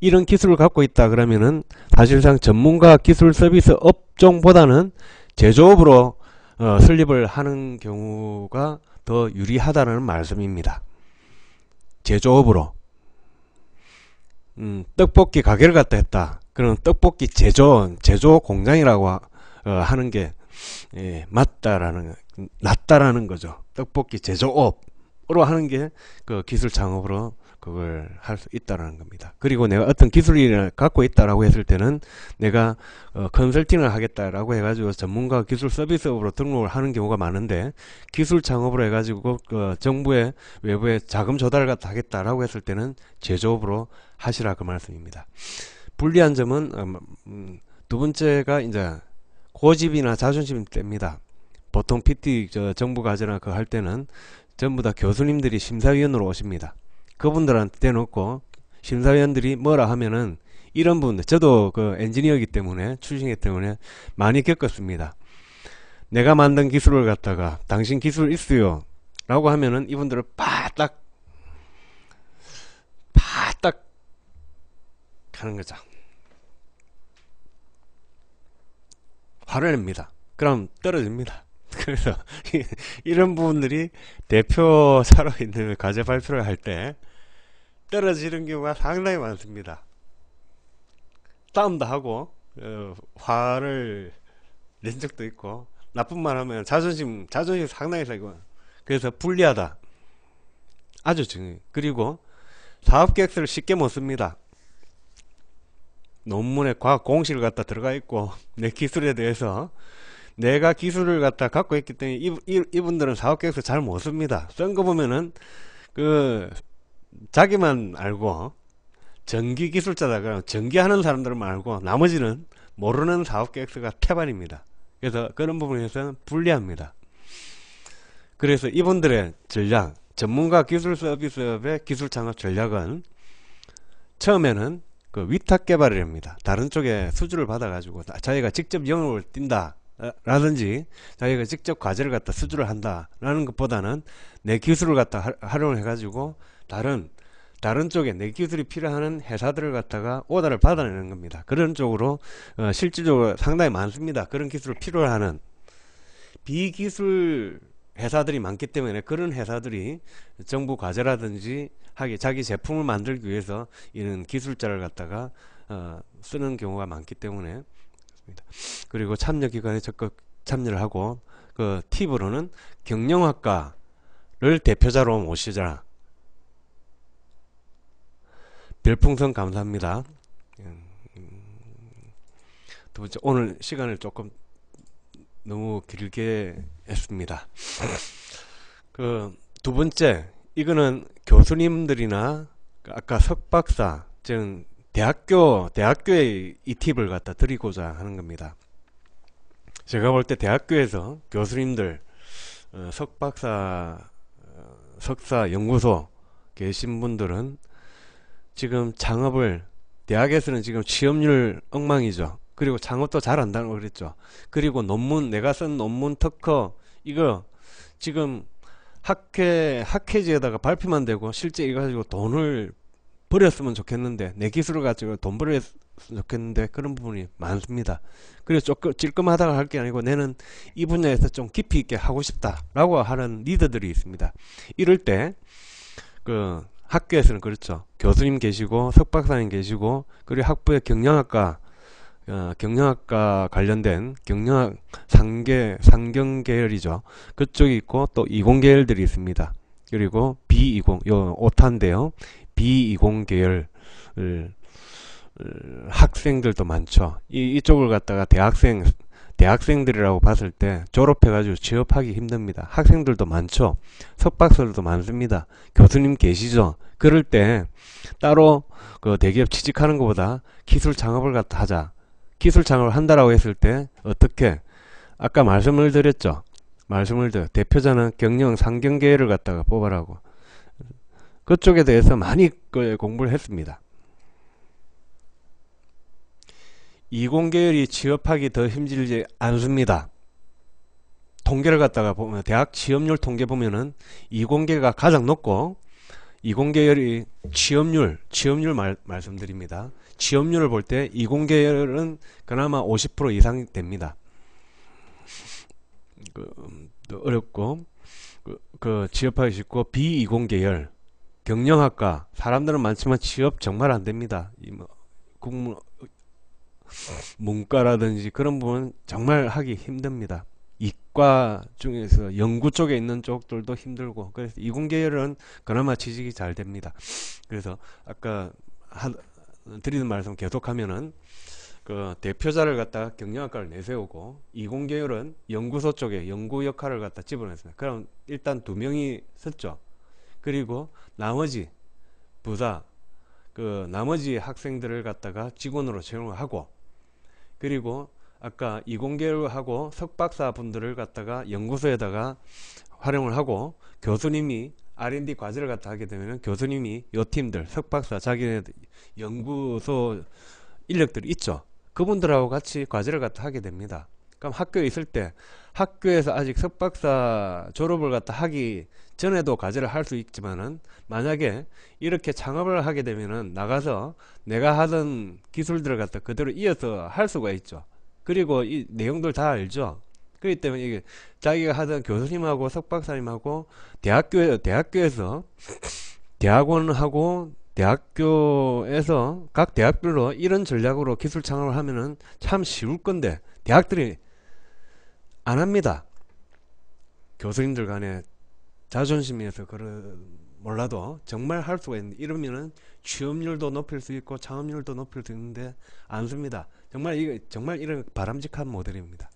이런 기술을 갖고 있다 그러면은 사실상 전문가 기술 서비스 업종보다는 제조업으로 어, 설립을 하는 경우가 더 유리하다는 말씀입니다. 제조업으로 음, 떡볶이 가게를 갖다 했다. 그런 떡볶이 제조 제조 공장이라고 하, 어, 하는 게 예, 맞다라는 낫다라는 거죠. 떡볶이 제조업으로 하는 게 그 기술 창업으로 그걸 할 수 있다라는 겁니다. 그리고 내가 어떤 기술을 갖고 있다라고 했을 때는 내가 어, 컨설팅을 하겠다라고 해가지고 전문가 기술 서비스업으로 등록을 하는 경우가 많은데 기술 창업으로 해가지고 그 정부의 외부에 자금 조달을 갖다 하겠다라고 했을 때는 제조업으로 하시라 그 말씀입니다. 불리한 점은 어, 음, 음, 두 번째가 이제 고집이나 자존심 때입니다. 보통 PT 저 정부 과제나 그 할 때는 전부 다 교수님들이 심사위원으로 오십니다. 그분들한테 대놓고 심사위원들이 뭐라 하면은 이런 분들 저도 그 엔지니어이기 때문에 출신이기 때문에 많이 겪었습니다. 내가 만든 기술을 갖다가 당신 기술 있어요 라고 하면은 이분들을 바딱 바딱 하는 거죠. 화를 냅니다. 그럼 떨어집니다. 그래서 이런 부분들이 대표사로 있는 과제 발표를 할 때 떨어지는 경우가 상당히 많습니다. 싸움도 하고 어, 화를 낸 적도 있고 나쁜 말 하면 자존심 자존심 상당히 세고 그래서 불리하다 아주 중요 그리고 사업계획서를 쉽게 못 씁니다. 논문에 과학 공식을 갖다 들어가 있고 내 기술에 대해서 내가 기술을 갖다 갖고 있기 때문에 이, 이, 이분들은 사업계획서 잘 못 씁니다. 쓴거 보면은 그 자기만 알고 전기 기술자다가 그 전기하는 사람들만 알고 나머지는 모르는 사업계획서가 태반입니다. 그래서 그런 부분에서는 불리합니다. 그래서 이분들의 전략, 전문가 기술 서비스업의 기술 창업 전략은 처음에는 그 위탁 개발이랍니다 다른 쪽에 수주를 받아가지고 자기가 직접 영업을 뛴다. 라든지 자기가 직접 과제를 갖다 수주를 한다라는 것보다는 내 기술을 갖다 활용을 해가지고 다른 다른 쪽에 내 기술이 필요한 회사들을 갖다가 오더를 받아내는 겁니다. 그런 쪽으로 어, 실질적으로 상당히 많습니다. 그런 기술을 필요로 하는 비기술 회사들이 많기 때문에 그런 회사들이 정부 과제라든지 하기 자기 제품을 만들기 위해서 이런 기술자를 갖다가 어, 쓰는 경우가 많기 때문에 있습니다. 그리고 참여 기관에 적극 참여를 하고 그 팁으로는 경영학과를 대표자로 모시자. 별풍선 감사합니다. 음, 음. 두 번째 오늘 시간을 조금 너무 길게 했습니다. 그 두 번째 이거는 교수님들이나 그 아까 석박사 즉 대학교 대학교에 이 팁을 갖다 드리고자 하는 겁니다. 제가 볼 때 대학교에서 교수님들 어, 석박사 어, 석사 연구소 계신 분들은 지금 창업을 대학에서는 지금 취업률 엉망이죠. 그리고 창업도 잘 안다는 걸 그랬죠. 그리고 논문 내가 쓴 논문 특허 이거 지금 학회 학회지에다가 발표만 되고 실제 이거 가지고 돈을 버렸으면 좋겠는데 내 기술을 가지고 돈 벌었으면 좋겠는데 그런 부분이 많습니다. 그래서 조금 질끔하다고할 게 아니고 내는 이 분야에서 좀 깊이 있게 하고 싶다라고 하는 리더들이 있습니다. 이럴 때 그 학교에서는 그렇죠. 교수님 계시고 석박사님 계시고 그리고 학부의 경영학과 어, 경영학과 관련된 경영학 상계 상경 계열이죠. 그쪽이 있고 또 이공 계열들이 있습니다. 그리고 B20 요 5탄데요. 비이공 계열 학생들도 많죠. 이, 이쪽을 갖다가 대학생 대학생들이라고 봤을 때 졸업해가지고 취업하기 힘듭니다. 학생들도 많죠. 석박사들도 많습니다. 교수님 계시죠. 그럴 때 따로 그 대기업 취직하는 것보다 기술 창업을 갖다 하자. 기술 창업을 한다라고 했을 때 어떻게 아까 말씀을 드렸죠. 말씀을 드려 대표자는 경영 상경계열을 갖다가 뽑으라고 그쪽에 대해서 많이 그 공부를 했습니다. 이공계열이 취업하기 더 힘들지 않습니다. 통계를 갖다가 보면 대학 취업률 통계 보면은 이공계가 가장 높고 이공계열이 취업률 취업률 말, 말씀드립니다. 취업률을 볼 때 이공계열은 그나마 50% 이상 됩니다. 그, 음, 어렵고 그, 그 취업하기 쉽고 비이공계열 경영학과 사람들은 많지만 취업 정말 안 됩니다. 이뭐 국문 문과라든지 그런 부분 정말 하기 힘듭니다. 이과 중에서 연구 쪽에 있는 쪽들도 힘들고 그래서 이공 계열은 그나마 취직이 잘 됩니다. 그래서 아까 하, 드리는 말씀 계속하면은 그 대표자를 갖다 경영학과를 내세우고 이공 계열은 연구소 쪽에 연구 역할을 갖다 집어넣습니다 그럼 일단 두 명이 섰죠. 그리고 나머지 부사그 나머지 학생들을 갖다가 직원으로 채용을 하고 그리고 아까 이공계를 하고 석박사 분들을 갖다가 연구소에다가 활용을 하고 교수님이 R&D 과제를 갖다 하게 되면은 교수님이 요 팀들 석박사 자기네 연구소 인력들이 있죠. 그분들하고 같이 과제를 갖다 하게 됩니다. 그럼 학교에 있을 때 학교에서 아직 석박사 졸업을 갖다 하기 전에도 과제를 할 수 있지만은 만약에 이렇게 창업을 하게 되면은 나가서 내가 하던 기술들을 갖다 그대로 이어서 할 수가 있죠. 그리고 이 내용들 다 알죠. 그렇기 때문에 이게 자기가 하던 교수님하고 석박사님하고 대학교 대학교에서 대학원하고 대학교에서 각 대학별로 이런 전략으로 기술 창업을 하면은 참 쉬울 건데 대학들이 안 합니다. 교수님들 간에 자존심에서 그런 몰라도 정말 할 수가 있는데 이러면은 취업률도 높일 수 있고 창업률도 높일 수 있는데 안 씁니다. 정말 이거 정말 이런 바람직한 모델입니다.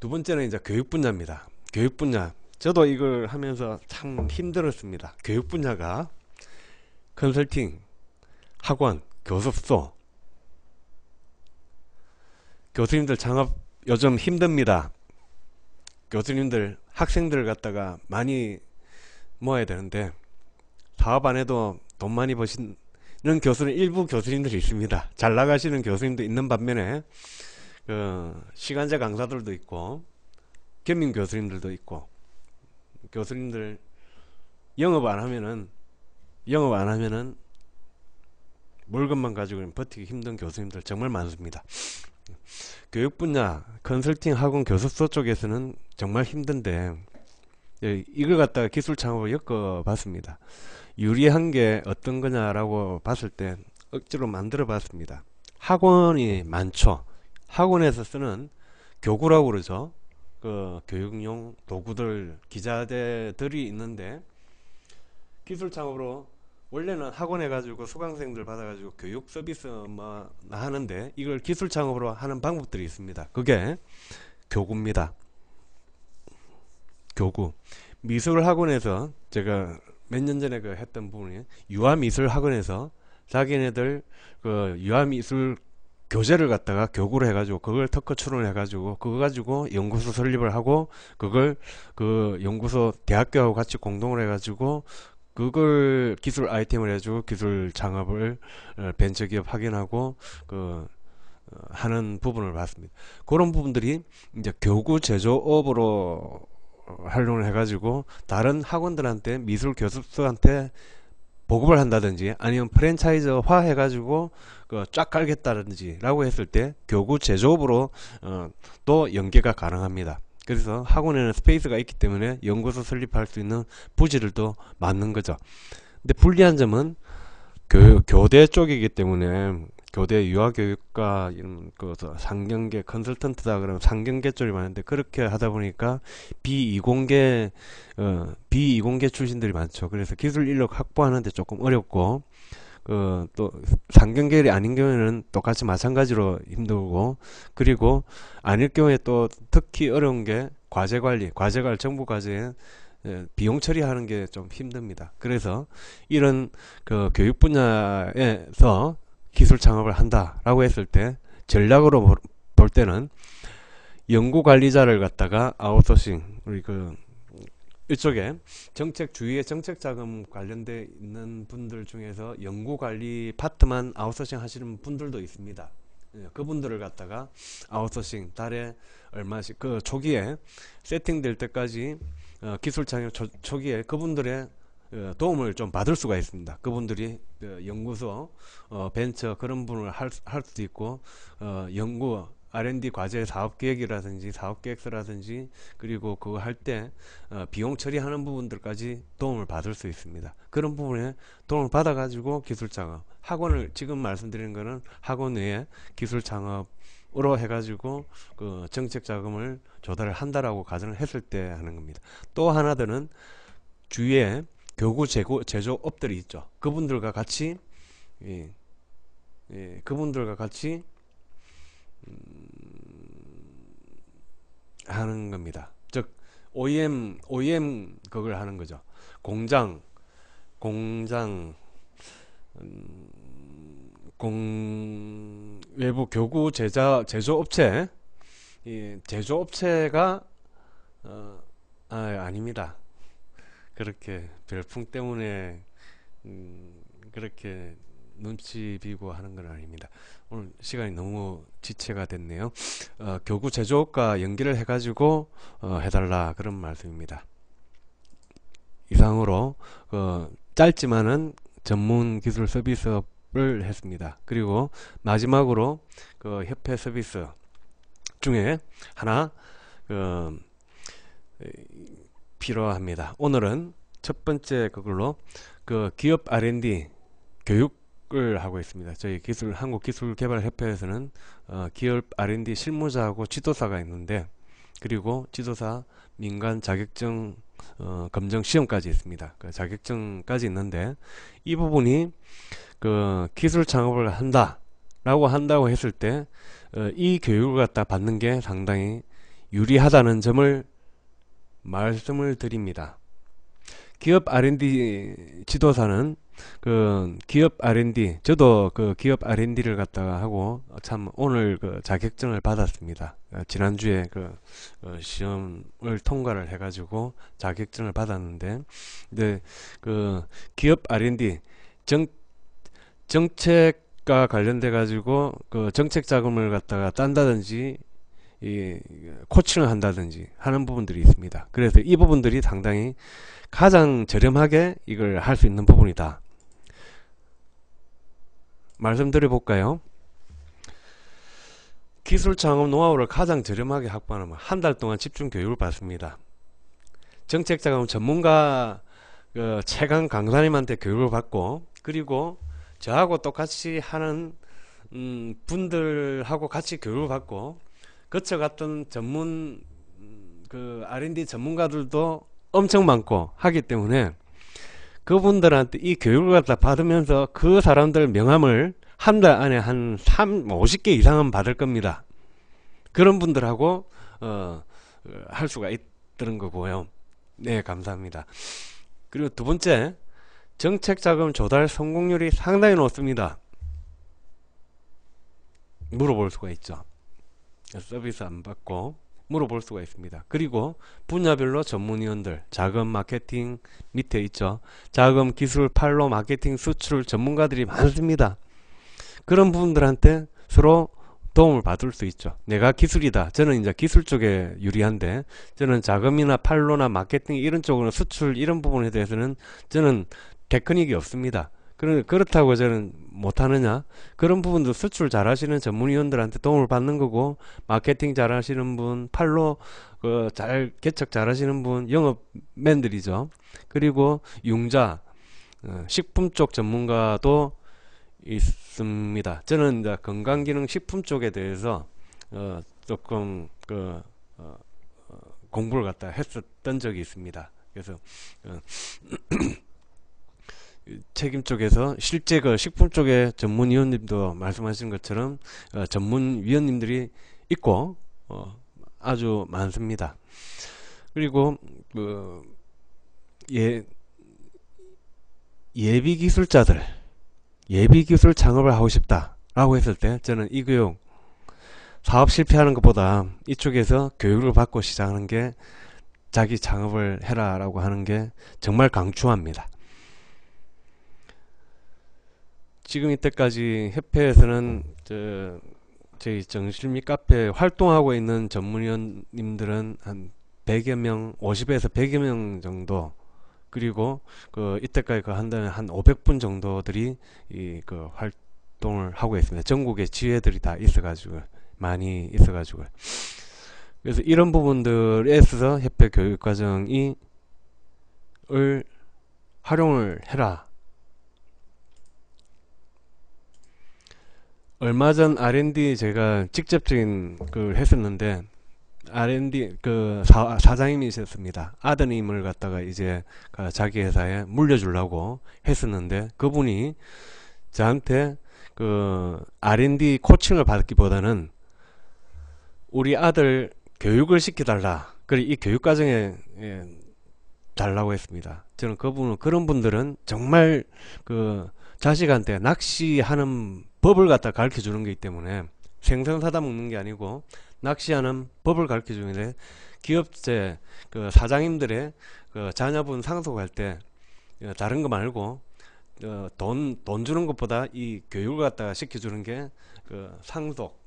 두 번째는 이제 교육 분야입니다. 교육 분야. 저도 이걸 하면서 참 힘들었습니다. 교육 분야가 컨설팅, 학원, 교습소. 교수님들 창업 요즘 힘듭니다. 교수님들 학생들 갖다가 많이 모아야 되는데 사업 안에도돈 많이 버시는 교수는 일부 교수님들이 있습니다. 잘 나가시는 교수님도 있는 반면에 그 시간제 강사들도 있고 겸임 교수님들도 있고 교수님들 영업 안 하면은 영업 안 하면은 물건만 가지고 버티기 힘든 교수님들 정말 많습니다. 교육 분야, 컨설팅 학원 교습소 쪽에서는 정말 힘든데 예, 이걸 갖다가 기술 창업을 엮어봤습니다. 유리한 게 어떤 거냐라고 봤을 때 억지로 만들어 봤습니다. 학원이 많죠. 학원에서 쓰는 교구라고 그러죠. 그 교육용 도구들, 기자재들이 있는데 기술 창업으로 원래는 학원해 가지고 수강생들 받아가지고 교육 서비스만 뭐 하는데 이걸 기술 창업으로 하는 방법들이 있습니다. 그게 교구입니다. 교구. 미술학원에서 제가 몇 년 전에 그 했던 부분이 유아미술학원에서 자기네들 그 유아미술 교재를 갖다가 교구로 해가지고 그걸 특허 출원 해가지고 그거 가지고 연구소 설립을 하고 그걸 그 연구소 대학교하고 같이 공동을 해가지고 그걸 기술 아이템을 해주고 기술 장업을 어, 벤처기업 확인하고 그 어, 하는 부분을 봤습니다. 그런 부분들이 이제 교구 제조업으로 어, 활용을 해가지고 다른 학원들한테 미술 교습소한테 보급을 한다든지 아니면 프랜차이즈화 해가지고 그쫙 깔겠다든지라고 했을 때 교구 제조업으로 어, 또 연계가 가능합니다. 그래서 학원에는 스페이스가 있기 때문에 연구소 설립할 수 있는 부지를 또 맞는 거죠. 근데 불리한 점은 교, 교대 쪽이기 때문에 교대 유아교육과 이런 그 상경계 컨설턴트다 그러면 상경계 쪽이 많은데 그렇게 하다 보니까 비이공계 어, 비이공계 출신들이 많죠. 그래서 기술 인력 확보하는데 조금 어렵고 그또 어, 상경계열이 아닌 경우에는 똑같이 마찬가지로 힘들고 그리고 아닐 경우에 또 특히 어려운 게 과제 관리, 과제 관리 정부 과제 어, 비용 처리하는 게 좀 힘듭니다. 그래서 이런 그 교육 분야에서 기술 창업을 한다라고 했을 때 전략으로 볼 때는 연구 관리자를 갖다가 아웃소싱 우리 그 이쪽에 정책 주위에 정책 자금 관련돼 있는 분들 중에서 연구 관리 파트만 아웃소싱 하시는 분들도 있습니다. 예, 그분들을 갖다가 아웃소싱 달에 얼마씩 그 초기에 세팅될 때까지 어, 기술 창업 초, 기에 그분들의 어, 도움을 좀 받을 수가 있습니다. 그분들이 어, 연구소 어, 벤처 그런 분을 할, 할 수도 있고 어, 연구 R&D 과제 사업 계획이라든지 사업 계획서라든지 그리고 그거 할때 어, 비용 처리하는 부분들까지 도움을 받을 수 있습니다. 그런 부분에 도움을 받아 가지고 기술 창업 학원을 지금 말씀드리는 거는 학원 외에 기술 창업으로 해가지고 그 정책 자금을 조달을 한다라고 가정을 했을 때 하는 겁니다. 또 하나들은 주위에 교구 제고 제조업들이 있죠. 그분들과 같이 예, 예, 그분들과 같이 하는 겁니다. 즉 OEM OEM 그걸 하는 거죠. 공장 공장 음, 공 외부 교구 제자 제조업체 예, 제조업체가 어, 아, 아닙니다. 그렇게 별풍 때문에 음, 그렇게 눈치 비고 하는 건 아닙니다. 오늘 시간이 너무 지체가 됐네요. 어, 교구 제조업과 연기를 해가지고 어, 해달라 그런 말씀입니다. 이상으로 어, 짧지만은 전문 기술 서비스업을 했습니다. 그리고 마지막으로 그 협회 서비스 중에 하나 그, 필요합니다. 오늘은 첫 번째 그걸로 그 기업 R&D 교육 을 하고 있습니다. 저희 기술 한국 기술 개발 협회에서는 어, 기업 R&D 실무자하고 지도사가 있는데 그리고 지도사 민간 자격증 어, 검정 시험까지 있습니다. 그 자격증까지 있는데 이 부분이 그 기술 창업을 한다라고 한다고 했을 때이 어, 교육을 갖다 받는 게 상당히 유리하다는 점을 말씀을 드립니다. 기업 R&D 지도사는 그 기업 R&D 저도 그 기업 R&D를 갖다가 하고 참 오늘 그 자격증을 받았습니다. 어, 지난주에 그 어, 시험을 통과를 해가지고 자격증을 받았는데 근데 그 기업 R&D 정 정책과 관련돼 가지고 그 정책 자금을 갖다가 딴다든지 이 코칭을 한다든지 하는 부분들이 있습니다. 그래서 이 부분들이 상당히 가장 저렴하게 이걸 할 수 있는 부분이다. 말씀드려볼까요? 기술 창업 노하우를 가장 저렴하게 학부하면 한 달 동안 집중 교육을 받습니다. 정책 자금 전문가 그 최강 강사님한테 교육을 받고 그리고 저하고 똑같이 하는 음, 분들하고 같이 교육을 받고 그쳐 갔던 전문 그 R&D 전문가들도 엄청 많고 하기 때문에 그분들한테 이 교육을 갖다 받으면서 그 사람들 명함을 한 달 안에 한 3, 50개 뭐 이상은 받을 겁니다. 그런 분들하고 어, 할 수가 있다는 거고요. 네, 감사합니다. 그리고 두 번째, 정책 자금 조달 성공률이 상당히 높습니다. 물어볼 수가 있죠. 서비스 안 받고 물어볼 수가 있습니다. 그리고 분야별로 전문위원들, 자금 마케팅 밑에 있죠. 자금 기술 팔로 마케팅 수출 전문가들이 많습니다. 그런 분들한테 서로 도움을 받을 수 있죠. 내가 기술이다. 저는 이제 기술 쪽에 유리한데 저는 자금이나 팔로나 마케팅 이런 쪽으로 수출 이런 부분에 대해서는 저는 테크닉이 없습니다. 그러, 그렇다고 저는 못하느냐 그런 부분도 수출 잘하시는 전문위원들한테 도움을 받는 거고 마케팅 잘하시는 분 팔로 그잘 개척 잘하시는 분 영업맨들이죠 그리고 융자 어, 식품 쪽 전문가도 있습니다 저는 이제 건강기능 식품 쪽에 대해서 어, 조금 그 어, 어 공부를 갖다 했었던 적이 있습니다 그래서 어, 책임 쪽에서 실제 그 식품 쪽에 전문위원님도 말씀하신 것처럼 어, 전문위원님들이 있고 어, 아주 많습니다. 그리고 그 예, 예비 기술자들 예비 기술 창업을 하고 싶다라고 했을 때 저는 이 교육 사업 실패하는 것보다 이쪽에서 교육을 받고 시작하는 게 자기 창업을 해라라고 하는 게 정말 강추합니다. 지금 이때까지 협회에서는 저, 저희 정실미 카페 활동하고 있는 전문위원님들은 한 100여 명, 50에서 100여 명 정도 그리고 그 이때까지 그 한 달에 한 500분 정도들이 이 그 활동을 하고 있습니다. 전국에 지회들이 다 있어가지고 많이 있어가지고 그래서 이런 부분들에 있어서 협회 교육과정이을 활용을 해라 얼마 전 R&D 제가 직접적인 그 했었는데 R&D 그 사, 장님이셨습니다 아드님을 갖다가 이제 그 자기 회사에 물려주려고 했었는데 그분이 저한테 그 R&D 코칭을 받기보다는 우리 아들 교육을 시켜달라. 그리고 이 교육 과정에 예, 달라고 했습니다. 저는 그분은 그런 분들은 정말 그 자식한테 낚시하는 법을 갖다 가르쳐 주는 거기 때문에 생선 사다 먹는 게 아니고 낚시하는 법을 가르쳐 주는데 기업체 그 사장님들의 그 자녀분 상속할 때 어, 다른 거 말고 돈돈 어, 돈 주는 것보다 이 교육을 갖다가 시켜주는 게 그 상속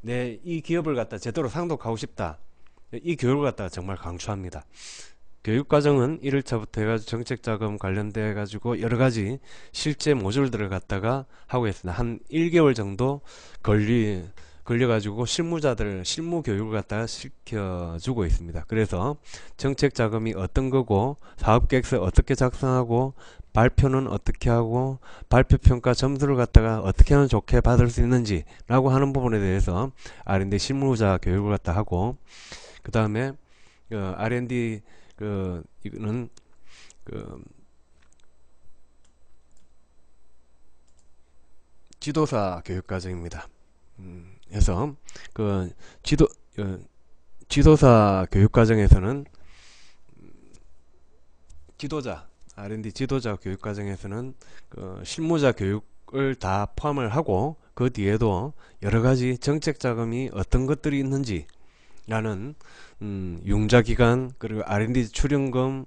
내이 네, 기업을 갖다 제대로 상속하고 싶다 이 교육을 갖다가 정말 강추합니다. 교육과정은 1일차부터 해가지고 정책자금 관련돼 가지고 여러가지 실제 모듈들을 갖다가 하고 있습니다. 한 1개월 정도 걸리 걸려가지고 실무자들 실무 교육을 갖다가 시켜주고 있습니다. 그래서 정책 자금이 어떤 거고 사업 계획서 어떻게 작성하고 발표는 어떻게 하고 발표 평가 점수를 갖다가 어떻게 하면 좋게 받을 수 있는지라고 하는 부분에 대해서 R&D 실무자 교육을 갖다 하고 그 다음에 어, R&D 그 이거는 그 지도사 교육 과정입니다. 음, 해서 그 지도 어, 지도사 교육 과정에서는 지도자 R&D 지도자 교육 과정에서는 그 실무자 교육을 다 포함을 하고 그 뒤에도 여러 가지 정책 자금이 어떤 것들이 있는지 라는 음, 융자기간 그리고 R&D 출연금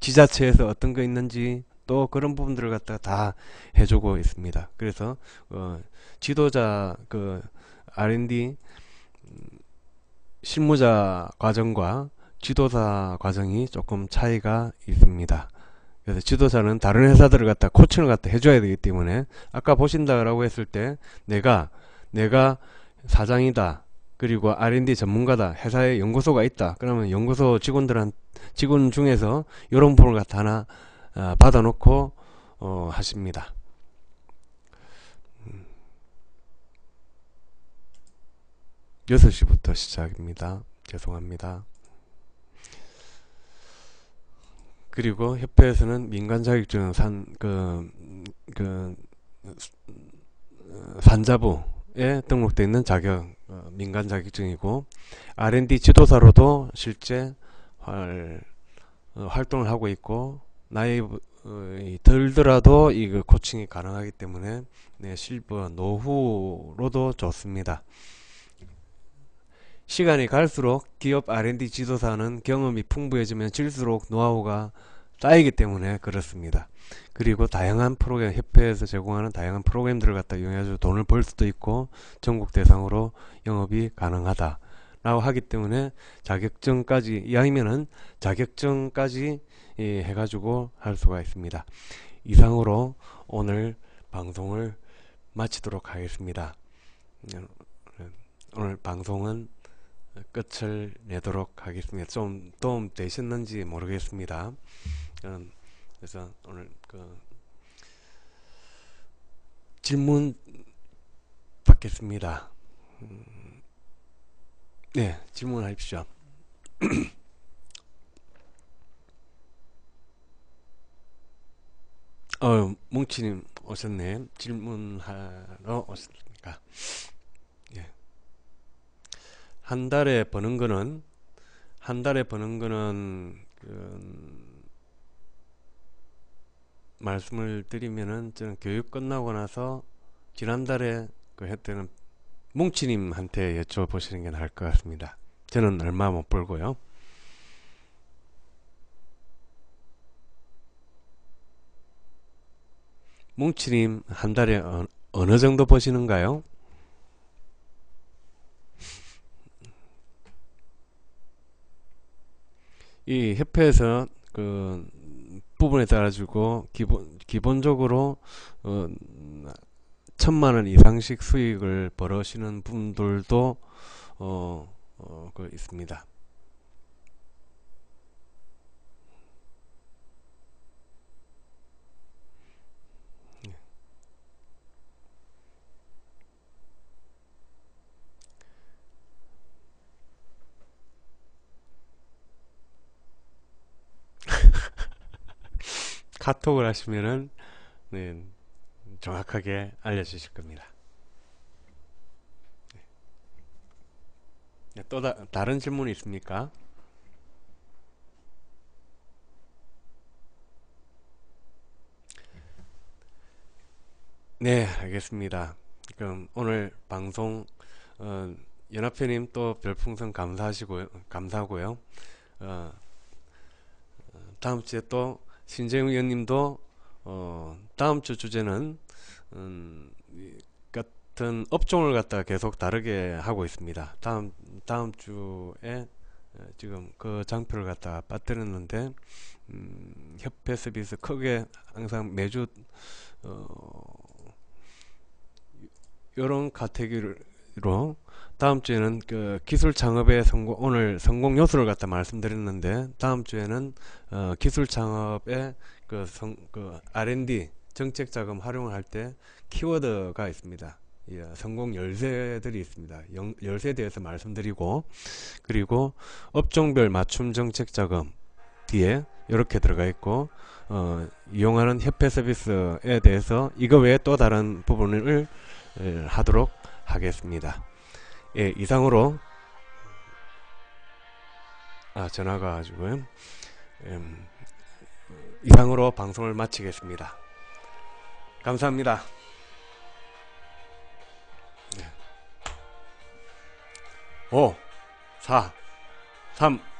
지자체에서 어떤 거 있는지 또 그런 부분들을 갖다가 다 해주고 있습니다. 그래서 어, 지도자 그 R&D 음, 실무자 과정과 지도사 과정이 조금 차이가 있습니다. 그래서 지도자는 다른 회사들을 갖다 코칭을 갖다 해줘야 되기 때문에 아까 보신다라고 했을 때 내가 내가 사장이다 그리고 R&D 전문가다. 회사에 연구소가 있다. 그러면 연구소 직원들한 직원 중에서 이런 분을 갖다 하나 어, 받아놓고 어, 하십니다. 6시부터 음. 시작입니다. 죄송합니다. 그리고 협회에서는 민간 자격증 산, 그, 음, 그, 음, 산자부, 에 등록돼 있는 자격 어, 민간 자격증이고 R&D 지도사로도 실제 활, 어, 활동을 하고 있고 나이 어, 들더라도 이거 그 코칭이 가능하기 때문에 네, 실버 노후로도 좋습니다. 시간이 갈수록 기업 R&D 지도사는 경험이 풍부해지면 질수록 노하우가 쌓이기 때문에 그렇습니다. 그리고 다양한 프로그램, 협회에서 제공하는 다양한 프로그램들을 갖다 이용해서 돈을 벌 수도 있고 전국 대상으로 영업이 가능하다. 라고 하기 때문에 자격증까지 이왕이면은 자격증까지 예, 해가지고 할 수가 있습니다. 이상으로 오늘 방송을 마치도록 하겠습니다. 오늘 방송은 끝을 내도록 하겠습니다. 좀 도움 되셨는지 모르겠습니다. 저는 그래서 오늘 그 질문 받겠습니다. 음, 네, 질문하십시오. 어, 뭉치님 오셨네. 질문하러 오셨습니까? 예. 한 달에 버는 거는, 한 달에 버는 거는, 그, 말씀을 드리면은 저는 교육 끝나고 나서 지난달에 그 했때는 뭉치님한테 여쭤보시는 게 나을 것 같습니다. 저는 얼마 못 벌고요. 뭉치님 한 달에 어, 어느 정도 버시는가요? 이 협회에서 그 부분에 따라주고 기본 기본적으로 어, 천만 원 이상씩 수익을 벌으시는 분들도 어, 어, 그 있습니다. 카톡을 하시면은 네, 정확하게 알려주실 겁니다. 네, 또 다, 다른 질문이 있습니까? 네, 알겠습니다. 그럼 오늘 방송 어, 연합회님 또 별풍선 감사하시고요, 감사하고요. 어, 어 다음 주에 또 신재영 의원님도 어, 다음 주 주제는 음, 같은 업종을 갖다가 계속 다르게 하고 있습니다. 다음 다음 주에 지금 그 장표를 갖다가 빠뜨렸는데 음, 협회 서비스 크게 항상 매주 어, 요런 카테고리로 다음 주에는 그 기술 창업의 성공 오늘 성공 요소를 갖다 말씀드렸는데 다음 주에는 어, 기술 창업의 그, 성, 그 R&D 정책 자금 활용을 할 때 키워드가 있습니다. 예, 성공 열쇠들이 있습니다. 영, 열쇠에 대해서 말씀드리고 그리고 업종별 맞춤 정책 자금 뒤에 이렇게 들어가 있고 어, 이용하는 협회 서비스에 대해서 이거 외에 또 다른 부분을 예, 하도록 하겠습니다. 예, 이상으로 아, 전화가 지금 음, 음, 이상으로 방송을 마치겠습니다. 감사합니다. 네. 오, 사, 삼.